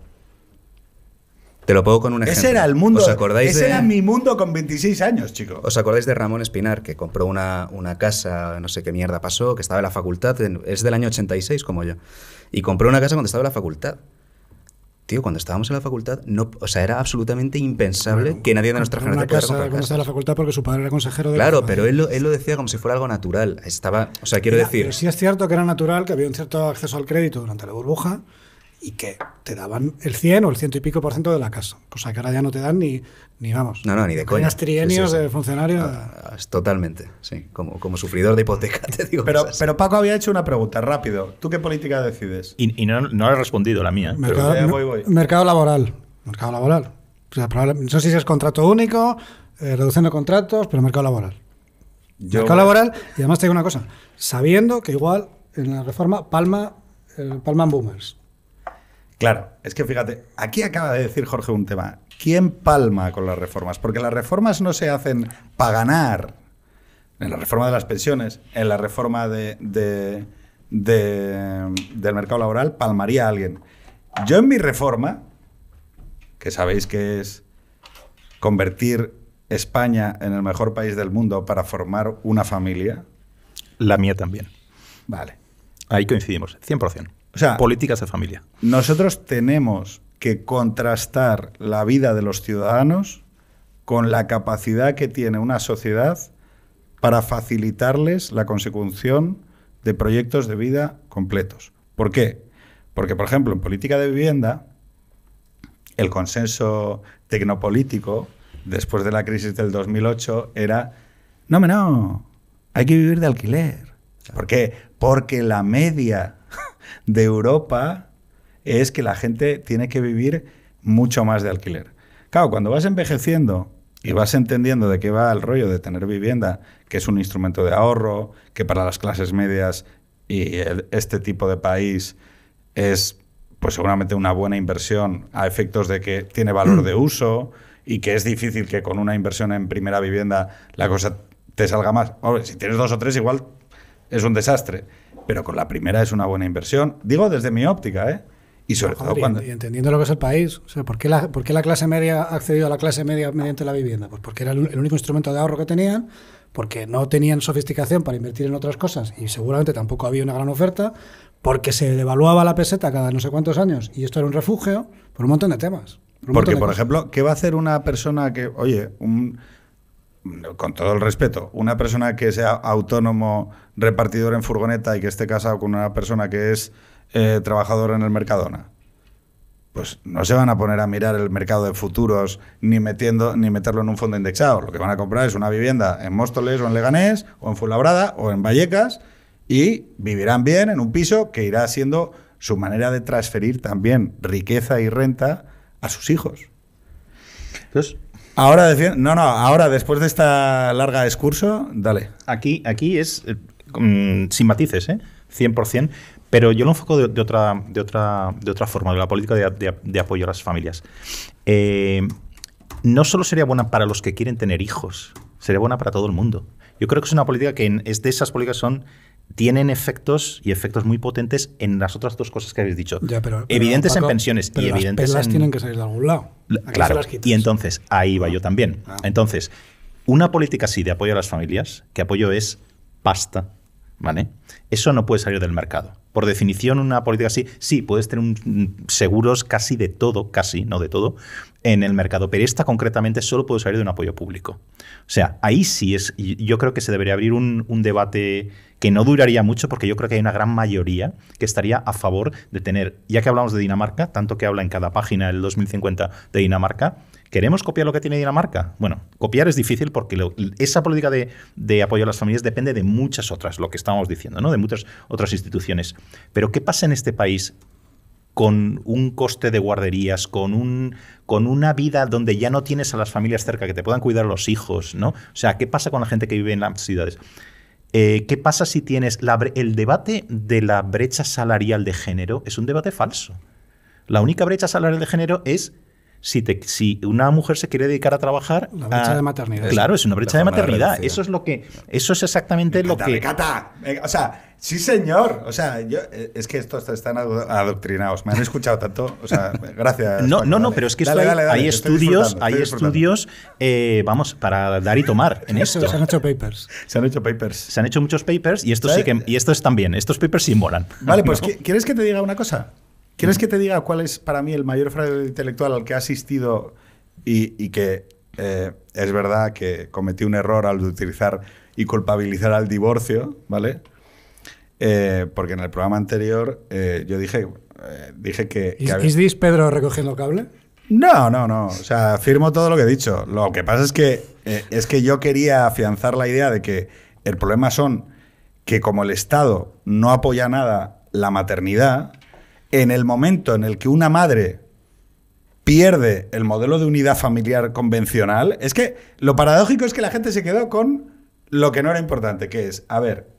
Te lo pongo con un ejemplo. Ese era el mundo. ¿Os acordáis ese era mi mundo con 26 años, chico. ¿Os acordáis de Ramón Espinar, que compró una, una casa, no sé qué mierda pasó, que estaba en la facultad? Es del año 86, como yo. Y compró una casa cuando estaba en la facultad. Tío, cuando estábamos en la facultad, no, o sea, era absolutamente impensable que nadie de nuestra generación pudiera comprar casa. estaba en la facultad porque su padre era consejero de Claro, pero él lo, él lo decía como si fuera algo natural. Estaba, o sea, quiero decir... Pero sí es cierto que era natural, que había un cierto acceso al crédito durante la burbuja, y que te daban el 100 o el ciento y pico por ciento de la casa, cosa que ahora ya no te dan ni, ni vamos. No, no, ni de coña. trienios de funcionario. Ah, ah, totalmente, sí. Como, como sufridor de hipoteca, te digo. Pero, pero Paco había hecho una pregunta, rápido. ¿Tú qué política decides? Y, no, no he respondido la mía. Mercado, laboral. Mercado laboral. O sea, no sé si es contrato único, eh, reduciendo contratos, pero mercado laboral. mercado laboral, y además te digo una cosa, sabiendo que igual en la reforma Palma, eh, Palman Boomers, Claro, es que fíjate, aquí acaba de decir Jorge un tema. ¿Quién palma con las reformas? Porque las reformas no se hacen para ganar. En la reforma de las pensiones, en la reforma del mercado laboral, palmaría a alguien. Yo en mi reforma, que sabéis que es convertir España en el mejor país del mundo para formar una familia. La mía también. Vale. Ahí coincidimos, 100%. O sea, políticas de familia. Nosotros tenemos que contrastar la vida de los ciudadanos con la capacidad que tiene una sociedad para facilitarles la consecución de proyectos de vida completos. ¿Por qué? Porque, por ejemplo, en política de vivienda, el consenso tecnopolítico después de la crisis del 2008 era, no, no, hay que vivir de alquiler. ¿Por qué? Porque la media de Europa es que la gente tiene que vivir mucho más de alquiler. Claro, cuando vas envejeciendo y vas entendiendo de qué va el rollo de tener vivienda, que es un instrumento de ahorro, que para las clases medias y este tipo de país es pues seguramente una buena inversión a efectos de que tiene valor de uso y que es difícil que con una inversión en primera vivienda la cosa te salga más. si tienes dos o tres igual es un desastre pero con la primera es una buena inversión. Digo desde mi óptica, ¿eh? Y sobre todo cuando... Y entendiendo lo que es el país, o sea, ¿por qué, la, la clase media ha accedido a la clase media mediante la vivienda? Pues porque era el, único instrumento de ahorro que tenían, porque no tenían sofisticación para invertir en otras cosas y seguramente tampoco había una gran oferta, porque se devaluaba la peseta cada no sé cuántos años y esto era un refugio por un montón de temas. porque, por ejemplo, ¿qué va a hacer una persona que, oye, un, con todo el respeto, una persona que sea autónomo, repartidor en furgoneta y que esté casado con una persona que es eh, trabajadora en el Mercadona, pues no se van a poner a mirar el mercado de futuros ni, metiendo, ni meterlo en un fondo indexado. Lo que van a comprar es una vivienda en Móstoles o en Leganés o en Fulabrada o en Vallecas y vivirán bien en un piso que irá siendo su manera de transferir también riqueza y renta a sus hijos. Entonces, Ahora, no, no, ahora después de esta larga discurso, dale. Aquí, aquí es, eh, mm, sin matices, ¿eh? 100%, pero yo lo enfoco de, otra, de, otra, de otra forma, de la política de, apoyo a las familias. Eh, no solo sería buena para los que quieren tener hijos, sería buena para todo el mundo. Yo creo que es una política que es de esas políticas son tienen efectos y efectos muy potentes en las otras dos cosas que habéis dicho. evidentes en pensiones y evidentes en... tienen que salir de algún lado. Claro. Y entonces, ahí va ah. yo también. Ah. Entonces, una política así de apoyo a las familias, que apoyo es pasta, ¿vale? Eso no puede salir del mercado. Por definición, una política así, sí, puedes tener seguros casi de todo, casi, no de todo, en el mercado, pero esta concretamente solo puede salir de un apoyo público. O sea, ahí sí es, yo creo que se debería abrir un, un debate que no duraría mucho porque yo creo que hay una gran mayoría que estaría a favor de tener, ya que hablamos de Dinamarca, tanto que habla en cada página del 2050 de Dinamarca, ¿Queremos copiar lo que tiene Dinamarca? Bueno, copiar es difícil porque esa política de, apoyo a las familias depende de muchas otras, lo que estábamos diciendo, ¿no? de muchas otras instituciones. Pero ¿qué pasa en este país con un coste de guarderías, con, una vida donde ya no tienes a las familias cerca que te puedan cuidar los hijos? ¿no? O sea, ¿qué pasa con la gente que vive en las ciudades? Eh, ¿Qué pasa si tienes el debate de la brecha salarial de género? Es un debate falso. La única brecha salarial de género es si, una mujer se quiere dedicar a trabajar. La brecha de maternidad. Claro, es una brecha de maternidad. eso es lo que. Eso es exactamente lo que. cata. Eh, o sea, sí, señor. O sea, yo, eh, es que estos están adoctrinados. Me han escuchado tanto. O sea, gracias. No, no, no, pero es que hay, estudios, hay estudios, eh, vamos, para dar y tomar en esto. Se han hecho papers. Se han hecho papers. Se han hecho muchos papers y estos sí que, y estos también. Estos papers sí molan. Vale, pues ¿quieres que te diga una cosa? ¿Quieres que te diga cuál es para mí el mayor fraude intelectual al que he asistido y, que eh, es verdad que cometí un error al utilizar y culpabilizar al divorcio, ¿vale? Eh, porque en el programa anterior eh, yo dije, dije que... ¿Es Pedro recogiendo cable? No, no, no. O sea, firmo todo lo que he dicho. Lo que pasa es que, es que yo quería afianzar la idea de que el problema son que como el Estado no apoya nada la maternidad, en el momento en el que una madre pierde el modelo de unidad familiar convencional, es que lo paradójico es que la gente se quedó con lo que no era importante, que es, a ver,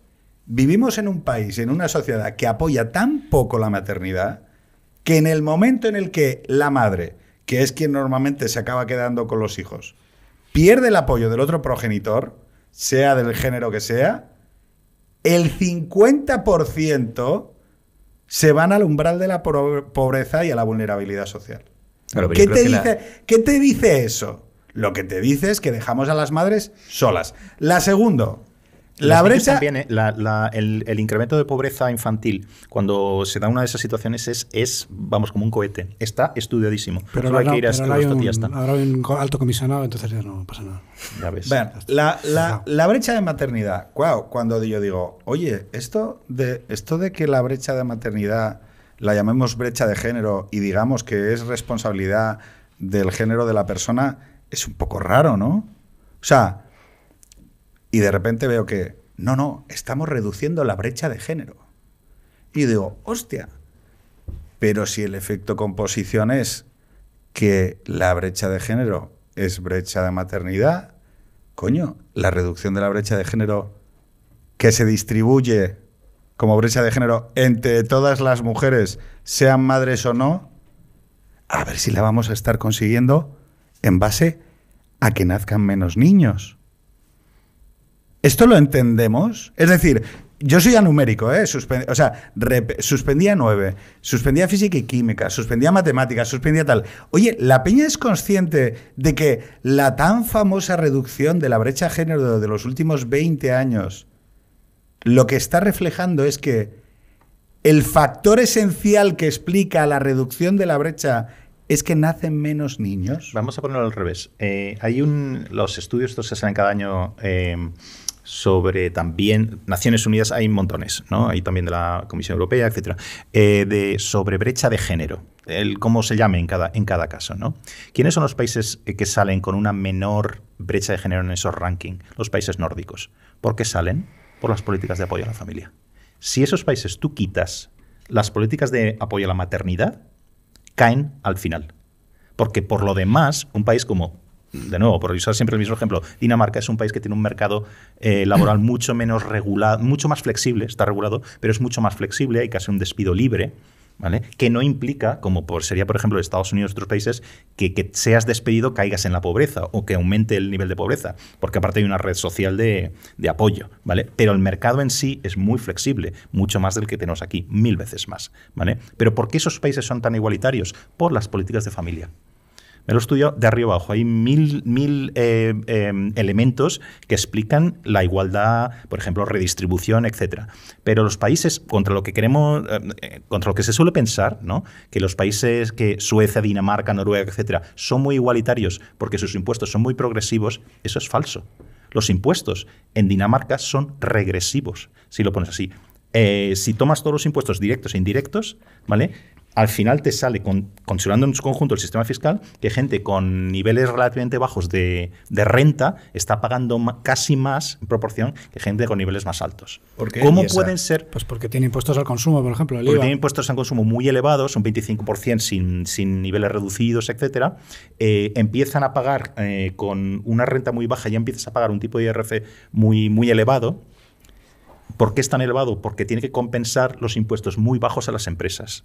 vivimos en un país, en una sociedad que apoya tan poco la maternidad, que en el momento en el que la madre, que es quien normalmente se acaba quedando con los hijos, pierde el apoyo del otro progenitor, sea del género que sea, el 50% se van al umbral de la pobreza y a la vulnerabilidad social. ¿Qué, te dice, ¿Qué te dice eso? Lo que te dice es que dejamos a las madres solas. La segundo, la brecha. También, eh, la, la, el, incremento de pobreza infantil, cuando se da una de esas situaciones, es, es vamos, como un cohete. Está estudiadísimo. Pero Solo hay que ir a pero ahora, alto comisionado, entonces ya no pasa nada. Ya ves. la, la, la, brecha de maternidad. cuando yo digo, oye, esto de, esto de que la brecha de maternidad la llamemos brecha de género y digamos que es responsabilidad del género de la persona, es un poco raro, ¿no? O sea, y de repente veo que, no, no, estamos reduciendo la brecha de género. Y digo, hostia, pero si el efecto composición es que la brecha de género es brecha de maternidad, coño, la reducción de la brecha de género que se distribuye como brecha de género entre todas las mujeres, sean madres o no, a ver si la vamos a estar consiguiendo en base a que nazcan menos niños. ¿Esto lo entendemos? Es decir, yo soy anumérico, ¿eh? o sea, suspendía 9, suspendía física y química, suspendía matemáticas, suspendía tal. Oye, ¿la peña es consciente de que la tan famosa reducción de la brecha género de los últimos 20 años lo que está reflejando es que el factor esencial que explica la reducción de la brecha es que nacen menos niños? Vamos a ponerlo al revés. Eh, hay un. Los estudios estos se hacen cada año. Eh, sobre también Naciones Unidas hay montones, ¿no? Hay también de la Comisión Europea, etcétera, eh, de sobre brecha de género, el cómo se llame en cada, en cada caso, ¿no? ¿Quiénes son los países eh, que salen con una menor brecha de género en esos rankings? Los países nórdicos. ¿Por qué salen? Por las políticas de apoyo a la familia. Si esos países tú quitas las políticas de apoyo a la maternidad, caen al final. Porque por lo demás, un país como de nuevo, por usar siempre el mismo ejemplo, Dinamarca es un país que tiene un mercado eh, laboral mucho menos regulado, mucho más flexible, está regulado, pero es mucho más flexible, hay casi un despido libre. ¿Vale? Que no implica, como sería por ejemplo Estados Unidos y otros países, que, seas despedido caigas en la pobreza o que aumente el nivel de pobreza, porque aparte hay una red social de, de, apoyo, ¿vale? Pero el mercado en sí es muy flexible, mucho más del que tenemos aquí, mil veces más, ¿vale? Pero ¿por qué esos países son tan igualitarios? Por las políticas de familia. Me lo estudio de arriba abajo. Hay mil, mil eh, eh, elementos que explican la igualdad, por ejemplo, redistribución, etc. Pero los países, contra lo que queremos, eh, contra lo que se suele pensar, ¿no? que los países que Suecia, Dinamarca, Noruega, etcétera, son muy igualitarios porque sus impuestos son muy progresivos, eso es falso. Los impuestos en Dinamarca son regresivos, si lo pones así. si tomas todos los impuestos directos e indirectos, ¿vale? al final te sale, considerando en su conjunto el sistema fiscal, que gente con niveles relativamente bajos de, renta está pagando casi más en proporción que gente con niveles más altos. ¿Por qué? ¿Cómo pueden ser? Pues porque tiene impuestos al consumo, por ejemplo. porque tiene impuestos al consumo muy elevados, un 25% sin, niveles reducidos, etc. Eh, empiezan a pagar eh, con una renta muy baja, ya empiezas a pagar un tipo de IRC muy elevado. ¿Por qué es tan elevado? Porque tiene que compensar los impuestos muy bajos a las empresas.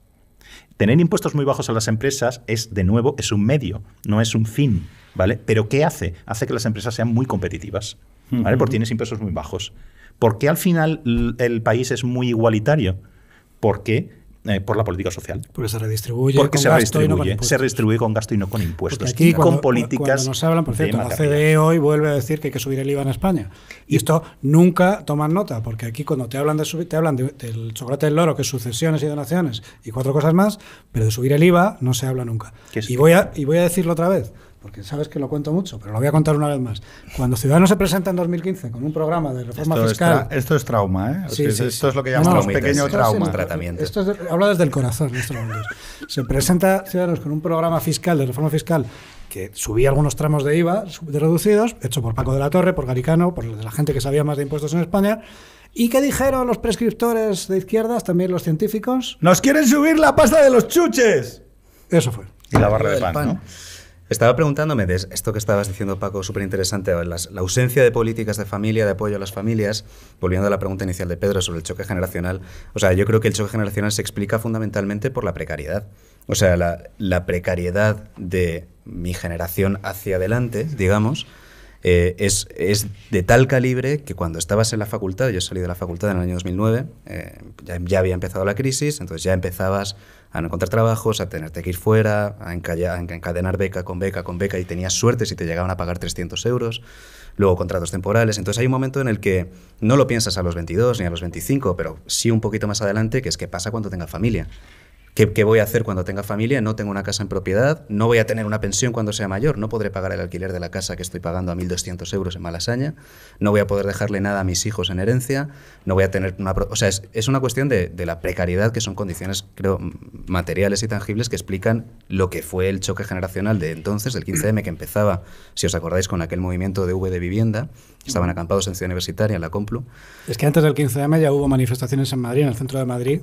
Tener impuestos muy bajos a las empresas es, de nuevo, es un medio, no es un fin, ¿vale? Pero ¿qué hace? Hace que las empresas sean muy competitivas, ¿vale? Porque tienes impuestos muy bajos. ¿Por qué al final el país es muy igualitario? Porque eh, por la política social. Porque se redistribuye. con se gasto Y no con gasto no con impuestos. y con políticas. nos hablan, por cierto, la CDE hoy vuelve a decir que hay que subir el IVA en España. Y, esto nunca toman nota, porque aquí cuando te hablan de subir, te hablan del chocolate del loro, que es sucesiones y donaciones y cuatro cosas más, pero de subir el IVA no se habla nunca. Y voy, y voy a decirlo otra vez porque sabes que lo cuento mucho, pero lo voy a contar una vez más. Cuando Ciudadanos se presenta en 2015 con un programa de reforma fiscal. esto es trauma, ¿eh? esto es lo que llamamos no, pequeño trauma. Esto es, habla desde el corazón. se presenta Ciudadanos con un programa fiscal de reforma fiscal que subía algunos tramos de IVA reducidos, hecho por Paco de la Torre, por Garicano, por la gente que sabía más de impuestos en España. ¿Y que dijeron los prescriptores de izquierdas, también los científicos? ¡Nos quieren subir la pasta de los chuches! Eso fue. Y la barra de pan, pan. Estaba preguntándome de esto que estabas diciendo, Paco, súper interesante, la ausencia de políticas de familia, de apoyo a las familias, volviendo a la pregunta inicial de Pedro sobre el choque generacional. O sea, yo creo que el choque generacional se explica fundamentalmente por la precariedad. O sea, la, precariedad de mi generación hacia adelante, digamos, eh, es, de tal calibre que cuando estabas en la facultad, yo salí de la facultad en el año 2009, eh, ya había empezado la crisis, entonces ya empezabas a no encontrar trabajos, a tenerte que ir fuera, a, encadenar beca con beca con beca y tenías suerte si te llegaban a pagar 300 euros, luego contratos temporales. Entonces hay un momento en el que no lo piensas a los 22 ni a los 25, pero sí un poquito más adelante, que es que pasa cuando tengas familia. ¿Qué, voy a hacer cuando tenga familia? No tengo una casa en propiedad, no voy a tener una pensión cuando sea mayor, no podré pagar el alquiler de la casa que estoy pagando a 1.200 euros en Malasaña, no voy a poder dejarle nada a mis hijos en herencia, no voy a tener una... O sea, es, una cuestión de, de, la precariedad, que son condiciones, creo, materiales y tangibles que explican lo que fue el choque generacional de entonces, del 15M, que empezaba, si os acordáis, con aquel movimiento de V de vivienda, estaban acampados en Ciudad Universitaria, en la Complu. Es que antes del 15M ya hubo manifestaciones en Madrid, en el centro de Madrid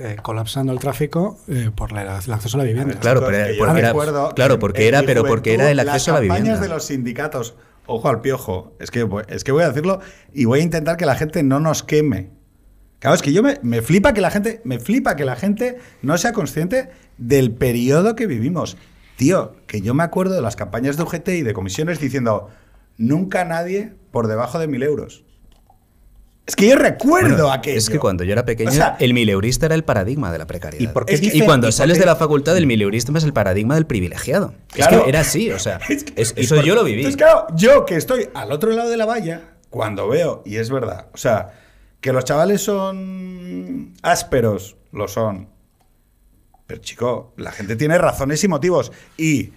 eh, colapsando el tráfico eh, por la, el acceso a la vivienda. claro, pero, porque, era, claro, porque era, pero porque era el acceso a la vivienda. Las campañas de los sindicatos, ojo al piojo, es que, es que voy a decirlo y voy a intentar que la gente no nos queme. Claro, es que yo me, me flipa que la gente, me flipa que la gente no sea consciente del periodo que vivimos. Tío, que yo me acuerdo de las campañas de UGT y de comisiones diciendo nunca nadie por debajo de mil euros. Es que yo recuerdo a aquello. Es que cuando yo era pequeña el mileurista era el paradigma de la precariedad. Y, cuando sales de la facultad, el mileurista es el paradigma del privilegiado. es que era así, o sea, eso yo lo viví. Entonces, claro, yo que estoy al otro lado de la valla, cuando veo, y es verdad, o sea, que los chavales son ásperos, lo son. Pero chico, la gente tiene razones y motivos. Y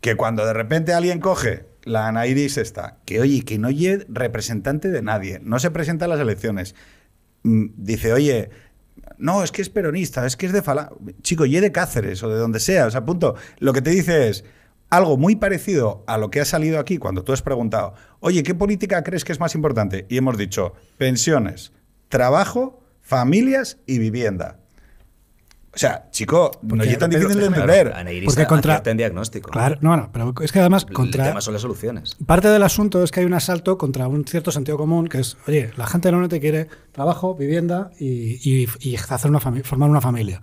que cuando de repente alguien coge la Ana está, que oye, que no oye representante de nadie, no se presenta a las elecciones. Mm, dice, oye, no, es que es peronista, es que es de Fala. Chico, y de Cáceres o de donde sea. O sea, punto. Lo que te dice es algo muy parecido a lo que ha salido aquí cuando tú has preguntado, oye, ¿qué política crees que es más importante? Y hemos dicho, pensiones, trabajo, familias y vivienda. O sea, chico, no es tan difícil de entender. Porque contra. diagnóstico. Claro, no, no, pero es que además contra. El tema son las soluciones. Parte del asunto es que hay un asalto contra un cierto sentido común que es, oye, la gente no te quiere trabajo, vivienda y, hacer formar una familia.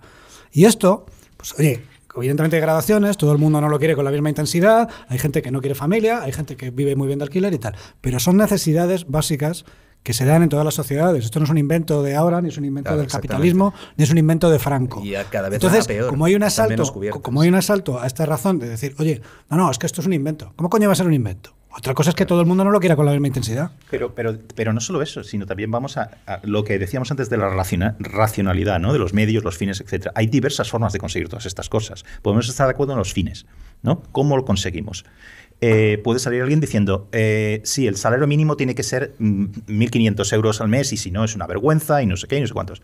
Y esto, pues, oye, evidentemente hay gradaciones, todo el mundo no lo quiere con la misma intensidad, hay gente que no quiere familia, hay gente que vive muy bien de alquiler y tal, pero son necesidades básicas que se dan en todas las sociedades. Esto no es un invento de ahora, ni es un invento del capitalismo, ni es un invento de Franco. Y cada vez Entonces, peor, como hay un asalto, como hay un asalto a esta razón de decir, oye, no, no, es que esto es un invento. ¿Cómo coño va a ser un invento? Otra cosa es que todo el mundo no lo quiera con la misma intensidad. Pero, pero, pero no solo eso, sino también vamos a, lo que decíamos antes de la racionalidad, ¿no? de los medios, los fines, etc. Hay diversas formas de conseguir todas estas cosas. Podemos estar de acuerdo en los fines. ¿no? ¿Cómo lo conseguimos? Eh, puede salir alguien diciendo, eh, sí, el salario mínimo tiene que ser 1.500 mm, euros al mes y si no es una vergüenza y no sé qué no sé cuántos.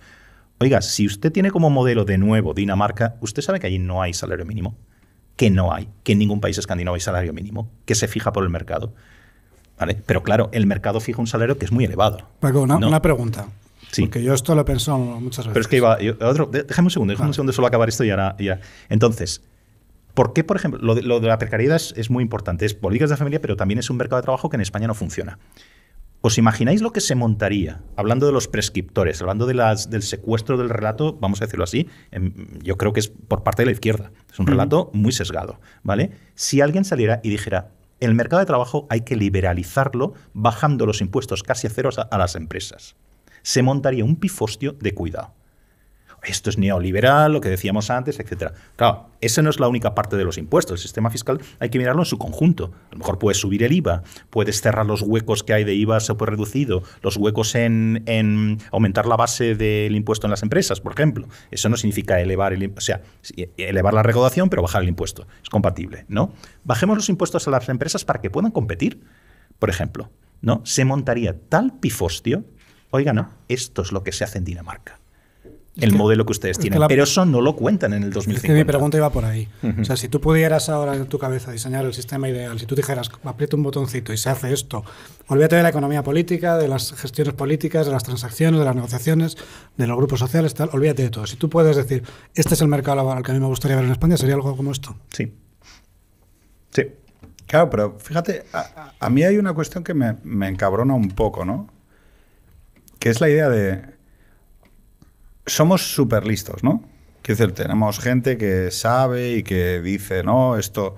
Oiga, si usted tiene como modelo de nuevo Dinamarca, usted sabe que allí no hay salario mínimo, que no hay, que en ningún país escandinavo hay salario mínimo, que se fija por el mercado. ¿Vale? Pero claro, el mercado fija un salario que es muy elevado. una, pregunta. Sí. Porque yo esto lo he pensado muchas veces. Pero es que otro, déjame un segundo, déjame un solo acabar esto y Ya. Entonces, ¿Por qué, por ejemplo, lo de, la precariedad es, muy importante? Es políticas de familia, pero también es un mercado de trabajo que en España no funciona. ¿Os imagináis lo que se montaría, hablando de los prescriptores, hablando del secuestro del relato, vamos a decirlo así, em, yo creo que es por parte de la izquierda, es un relato muy sesgado, ¿vale? Si alguien saliera y dijera, el mercado de trabajo hay que liberalizarlo bajando los impuestos casi a cero a las empresas, se montaría un pifostio de cuidado esto es neoliberal, lo que decíamos antes, etc. Claro, esa no es la única parte de los impuestos. El sistema fiscal hay que mirarlo en su conjunto. A lo mejor puedes subir el IVA, puedes cerrar los huecos que hay de IVA se reducido, los huecos en, aumentar la base del impuesto en las empresas, por ejemplo. Eso no significa elevar el, o sea, elevar la recaudación, pero bajar el impuesto. Es compatible, ¿no? Bajemos los impuestos a las empresas para que puedan competir, por ejemplo. ¿no? Se montaría tal pifostio. Oiga, no, esto es lo que se hace en Dinamarca el modelo que ustedes tienen. pero eso no lo cuentan en el 2050. Es que mi pregunta iba por ahí. O sea, si tú pudieras ahora en tu cabeza diseñar el sistema ideal, si tú dijeras, aprieta un botoncito y se hace esto, olvídate de la economía política, de las gestiones políticas, de las transacciones, de las negociaciones, de los grupos sociales, tal, olvídate de todo. Si tú puedes decir, este es el mercado laboral que a mí me gustaría ver en España, sería algo como esto. Sí. Sí. Claro, pero fíjate, a, mí hay una cuestión que me encabrona un poco, ¿no? Que es la idea de somos súper listos, ¿no? Quiero decir, tenemos gente que sabe y que dice, no, esto...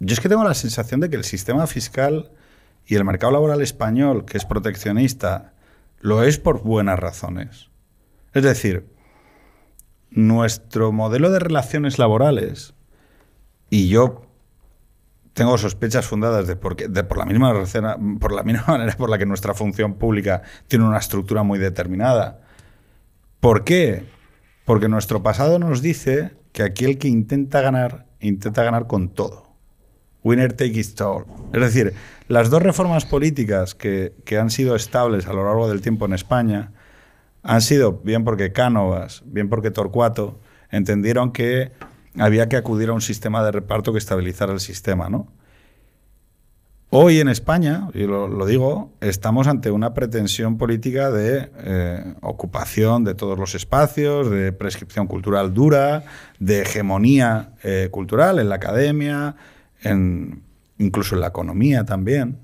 Yo es que tengo la sensación de que el sistema fiscal y el mercado laboral español, que es proteccionista, lo es por buenas razones. Es decir, nuestro modelo de relaciones laborales, y yo tengo sospechas fundadas de, por, por, la misma por la misma manera por la que nuestra función pública tiene una estructura muy determinada. ¿Por qué? Porque nuestro pasado nos dice que aquí el que intenta ganar, intenta ganar con todo. Winner takes it all. Es decir, las dos reformas políticas que, que han sido estables a lo largo del tiempo en España han sido bien porque Cánovas, bien porque Torcuato entendieron que había que acudir a un sistema de reparto que estabilizara el sistema, ¿no? Hoy en España, y lo, digo, estamos ante una pretensión política de eh, ocupación de todos los espacios, de prescripción cultural dura, de hegemonía eh, cultural en la academia, incluso en la economía también.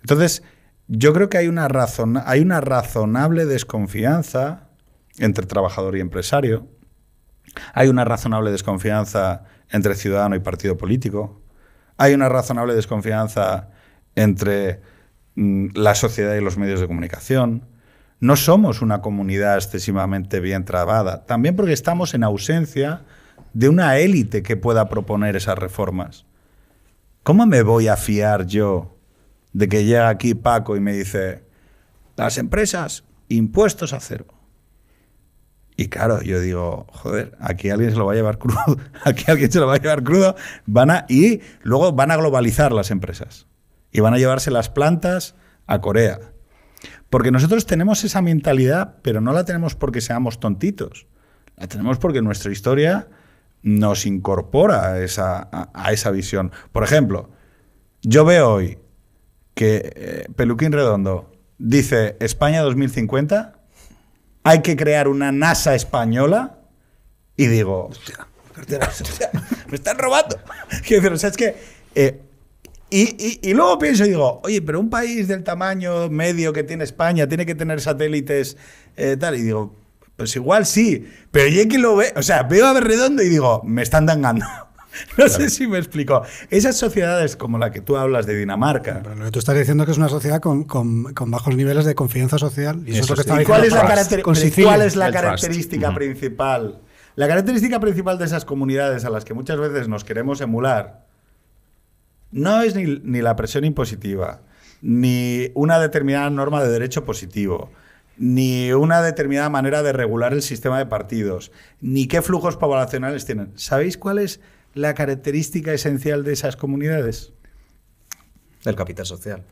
Entonces, yo creo que hay una, razón, hay una razonable desconfianza entre trabajador y empresario hay una razonable desconfianza entre ciudadano y partido político. Hay una razonable desconfianza entre mm, la sociedad y los medios de comunicación. No somos una comunidad excesivamente bien trabada, también porque estamos en ausencia de una élite que pueda proponer esas reformas. ¿Cómo me voy a fiar yo de que llega aquí Paco y me dice, las empresas, impuestos a cero? Y claro, yo digo, joder, aquí alguien se lo va a llevar crudo, aquí alguien se lo va a llevar crudo, van a, y luego van a globalizar las empresas y van a llevarse las plantas a Corea. Porque nosotros tenemos esa mentalidad, pero no la tenemos porque seamos tontitos, la tenemos porque nuestra historia nos incorpora a esa, a, esa visión. Por ejemplo, yo veo hoy que eh, Peluquín Redondo dice España 2050 hay que crear una NASA española. Y digo, hostia, me están robando. o es que. Eh, y, y, luego pienso y digo, oye, pero un país del tamaño medio que tiene España tiene que tener satélites eh, tal. Y digo, pues igual sí, pero yo que lo ve, o sea, veo a Berredondo y digo, me están dangando. No sé si me explico. Esas sociedades como la que tú hablas de Dinamarca. Pero lo que tú estás diciendo que es una sociedad con, bajos niveles de confianza social. ¿Y, es cuál, es la característica mm. principal? La característica principal de esas comunidades a las que muchas veces nos queremos emular no es ni, ni la presión impositiva, ni una determinada norma de derecho positivo ni una determinada manera de regular el sistema de partidos, ni qué flujos poblacionales tienen. ¿Sabéis cuál es la característica esencial de esas comunidades? El capital social.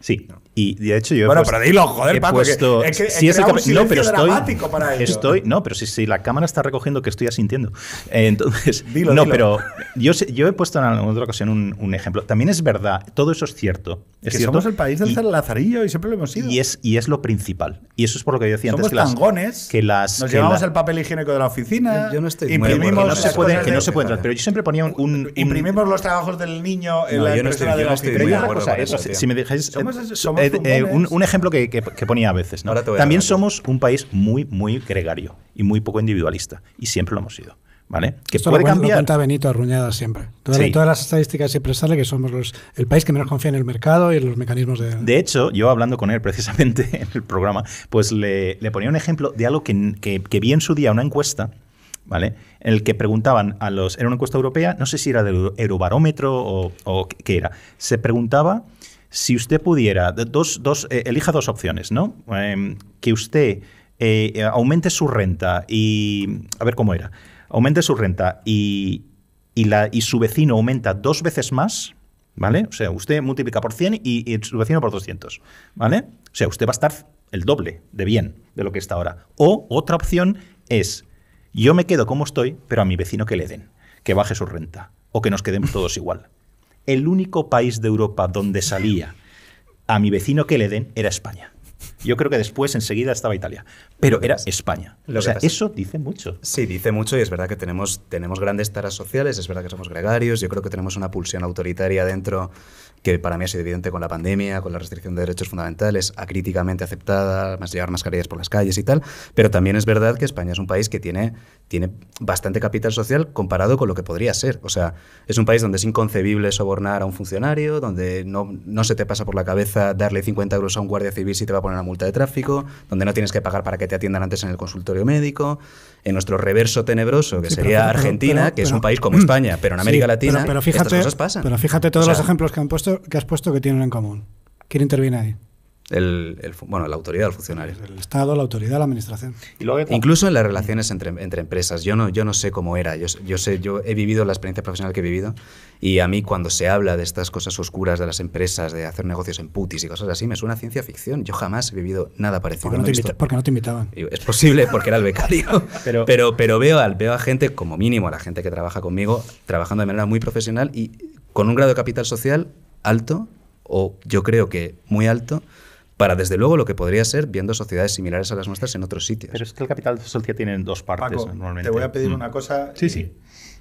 Sí. Y de hecho yo. Bueno, he puesto, pero dilo, joder, Paco. Puesto, que, si es el no, pero estoy, para ello. estoy. No, pero si, si, la cámara está recogiendo que estoy asintiendo. entonces. Dilo, no, dilo. pero yo, yo he puesto en alguna otra ocasión un, un, ejemplo. También es verdad, todo eso es cierto. Es que cierto, somos el país del y, lazarillo y siempre lo hemos sido. Y es, y es lo principal. Y eso es por lo que yo decía antes. Somos tangones. Que las, nos llevamos el papel higiénico de la oficina. Yo no estoy Imprimimos. Muy no se que no se puede entrar. Pero yo siempre ponía un. imprimimos los trabajos del niño en la yo de la oficina. si me dejáis eh, eh, eh, un, ejemplo que, ponía a veces. También somos un país muy, muy gregario y muy poco individualista, y siempre lo hemos sido. ¿Vale? Que Esto puede lo cambiar. Benito Arruñada siempre. Todas, todas, las estadísticas siempre sale que somos los, el país que menos confía en el mercado y en los mecanismos de. De hecho, yo hablando con él precisamente en el programa, pues le, ponía un ejemplo de algo que, vi en su día, una encuesta, ¿vale? En el que preguntaban a los. Era una encuesta europea, no sé si era del Eurobarómetro o, o qué era. Se preguntaba si usted pudiera, dos, dos, eh, elija dos opciones, ¿no? Em, que usted eh, aumente su renta y... A ver cómo era. Aumente su renta y, la, y su vecino aumenta dos veces más, ¿vale? O sea, usted multiplica por 100 y, y su vecino por 200, ¿vale? O sea, usted va a estar el doble de bien de lo que está ahora. O otra opción es, yo me quedo como estoy, pero a mi vecino que le den, que baje su renta o que nos quedemos todos igual el único país de Europa donde salía a mi vecino que le den era España. Yo creo que después enseguida estaba Italia, pero era España. o sea, eso dice mucho. Sí, dice mucho y es verdad que tenemos, tenemos grandes taras sociales, es verdad que somos gregarios, yo creo que tenemos una pulsión autoritaria dentro que para mí ha sido evidente con la pandemia, con la restricción de derechos fundamentales, acríticamente aceptada, más llevar mascarillas por las calles y tal, pero también es verdad que España es un país que tiene, tiene bastante capital social comparado con lo que podría ser. O sea, es un país donde es inconcebible sobornar a un funcionario, donde no, no se te pasa por la cabeza darle 50 euros a un guardia civil si te va a poner una de tráfico, donde no tienes que pagar para que te atiendan antes en el consultorio médico, en nuestro reverso tenebroso, que sería Argentina, que es un país como mm, España, pero en América Latina fíjate, estas cosas pasan. Pero fíjate todos los ejemplos que, han puesto, que has puesto que tienen en común. ¿Quién interviene ahí? El, bueno, la autoridad del funcionario. El Estado, la autoridad, la administración. Incluso en las relaciones entre, entre, empresas. Yo no, yo no sé cómo era. Yo, yo, sé, yo he vivido la experiencia profesional que he vivido y a mí cuando se habla de estas cosas oscuras de las empresas, de hacer negocios en putis y cosas así, me suena a ciencia ficción. Yo jamás he vivido nada parecido. Porque no, no, te, no te, invitaban. Es posible porque era el becario. pero, pero, pero veo, al, veo a gente, como mínimo a la gente que trabaja conmigo, trabajando de manera muy profesional y con un grado de capital social alto o yo creo que muy alto para desde luego lo que podría ser viendo sociedades similares a las nuestras en otros sitios. Pero es que el capital social tiene dos partes Te voy a pedir mm. una cosa. Sí, sí.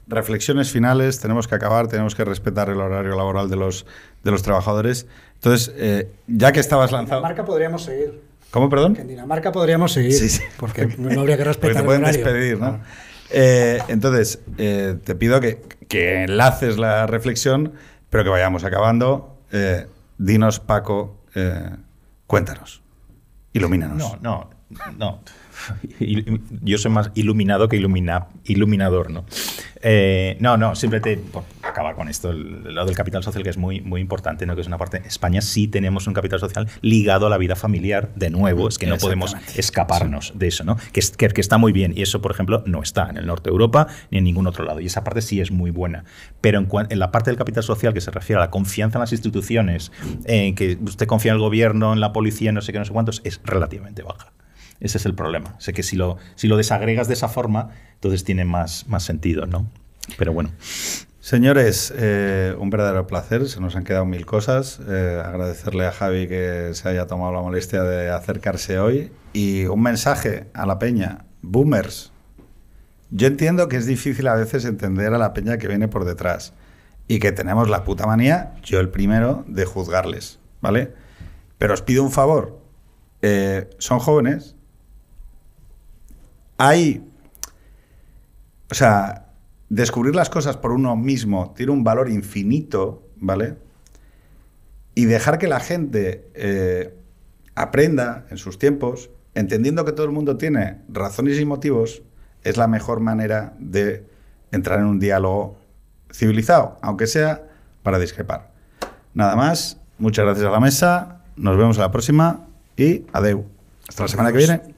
Reflexiones finales, tenemos que acabar, tenemos que respetar el horario laboral de los, de los trabajadores. Entonces, eh, ya que estabas lanzado. En marca podríamos seguir. ¿Cómo, perdón? en Dinamarca podríamos seguir. Sí, sí. Porque, no habría que respetar. Porque te pueden despedir, ¿no? Ah. Eh, entonces, eh, te pido que, enlaces la reflexión, pero que vayamos acabando. dinos, Paco. Cuéntanos. Ilumínanos. No, no, no. yo soy más iluminado que ilumina, iluminador, ¿no? Eh, no, no, simplemente acabar con esto, el lado del capital social que es muy, muy importante, ¿no? Que es una parte. España sí tenemos un capital social ligado a la vida familiar, de nuevo, es que no podemos escaparnos de eso, ¿no? Que, que, está muy bien, y eso, por ejemplo, no está en el norte de Europa ni en ningún otro lado, y esa parte sí es muy buena. Pero en, en la parte del capital social que se refiere a la confianza en las instituciones, eh, que usted confía en el gobierno, en la policía, no sé qué, no sé cuántos, es relativamente baja. Ese es el problema. Sé que si lo, si lo desagregas de esa forma, entonces tiene más, más sentido, ¿no? Pero bueno. Señores, eh, un verdadero placer. Se nos han quedado mil cosas. Eh, agradecerle a Javi que se haya tomado la molestia de acercarse hoy. Y un mensaje a la peña. Boomers. Yo entiendo que es difícil a veces entender a la peña que viene por detrás y que tenemos la puta manía, yo el primero, de juzgarles, ¿vale? Pero os pido un favor. Eh, son jóvenes, hay... O sea, descubrir las cosas por uno mismo tiene un valor infinito, ¿vale? Y dejar que la gente eh, aprenda en sus tiempos, entendiendo que todo el mundo tiene razones y motivos, es la mejor manera de entrar en un diálogo civilizado, aunque sea para discrepar. Nada más, muchas gracias a la mesa, nos vemos a la próxima y adeu. Hasta la semana que viene.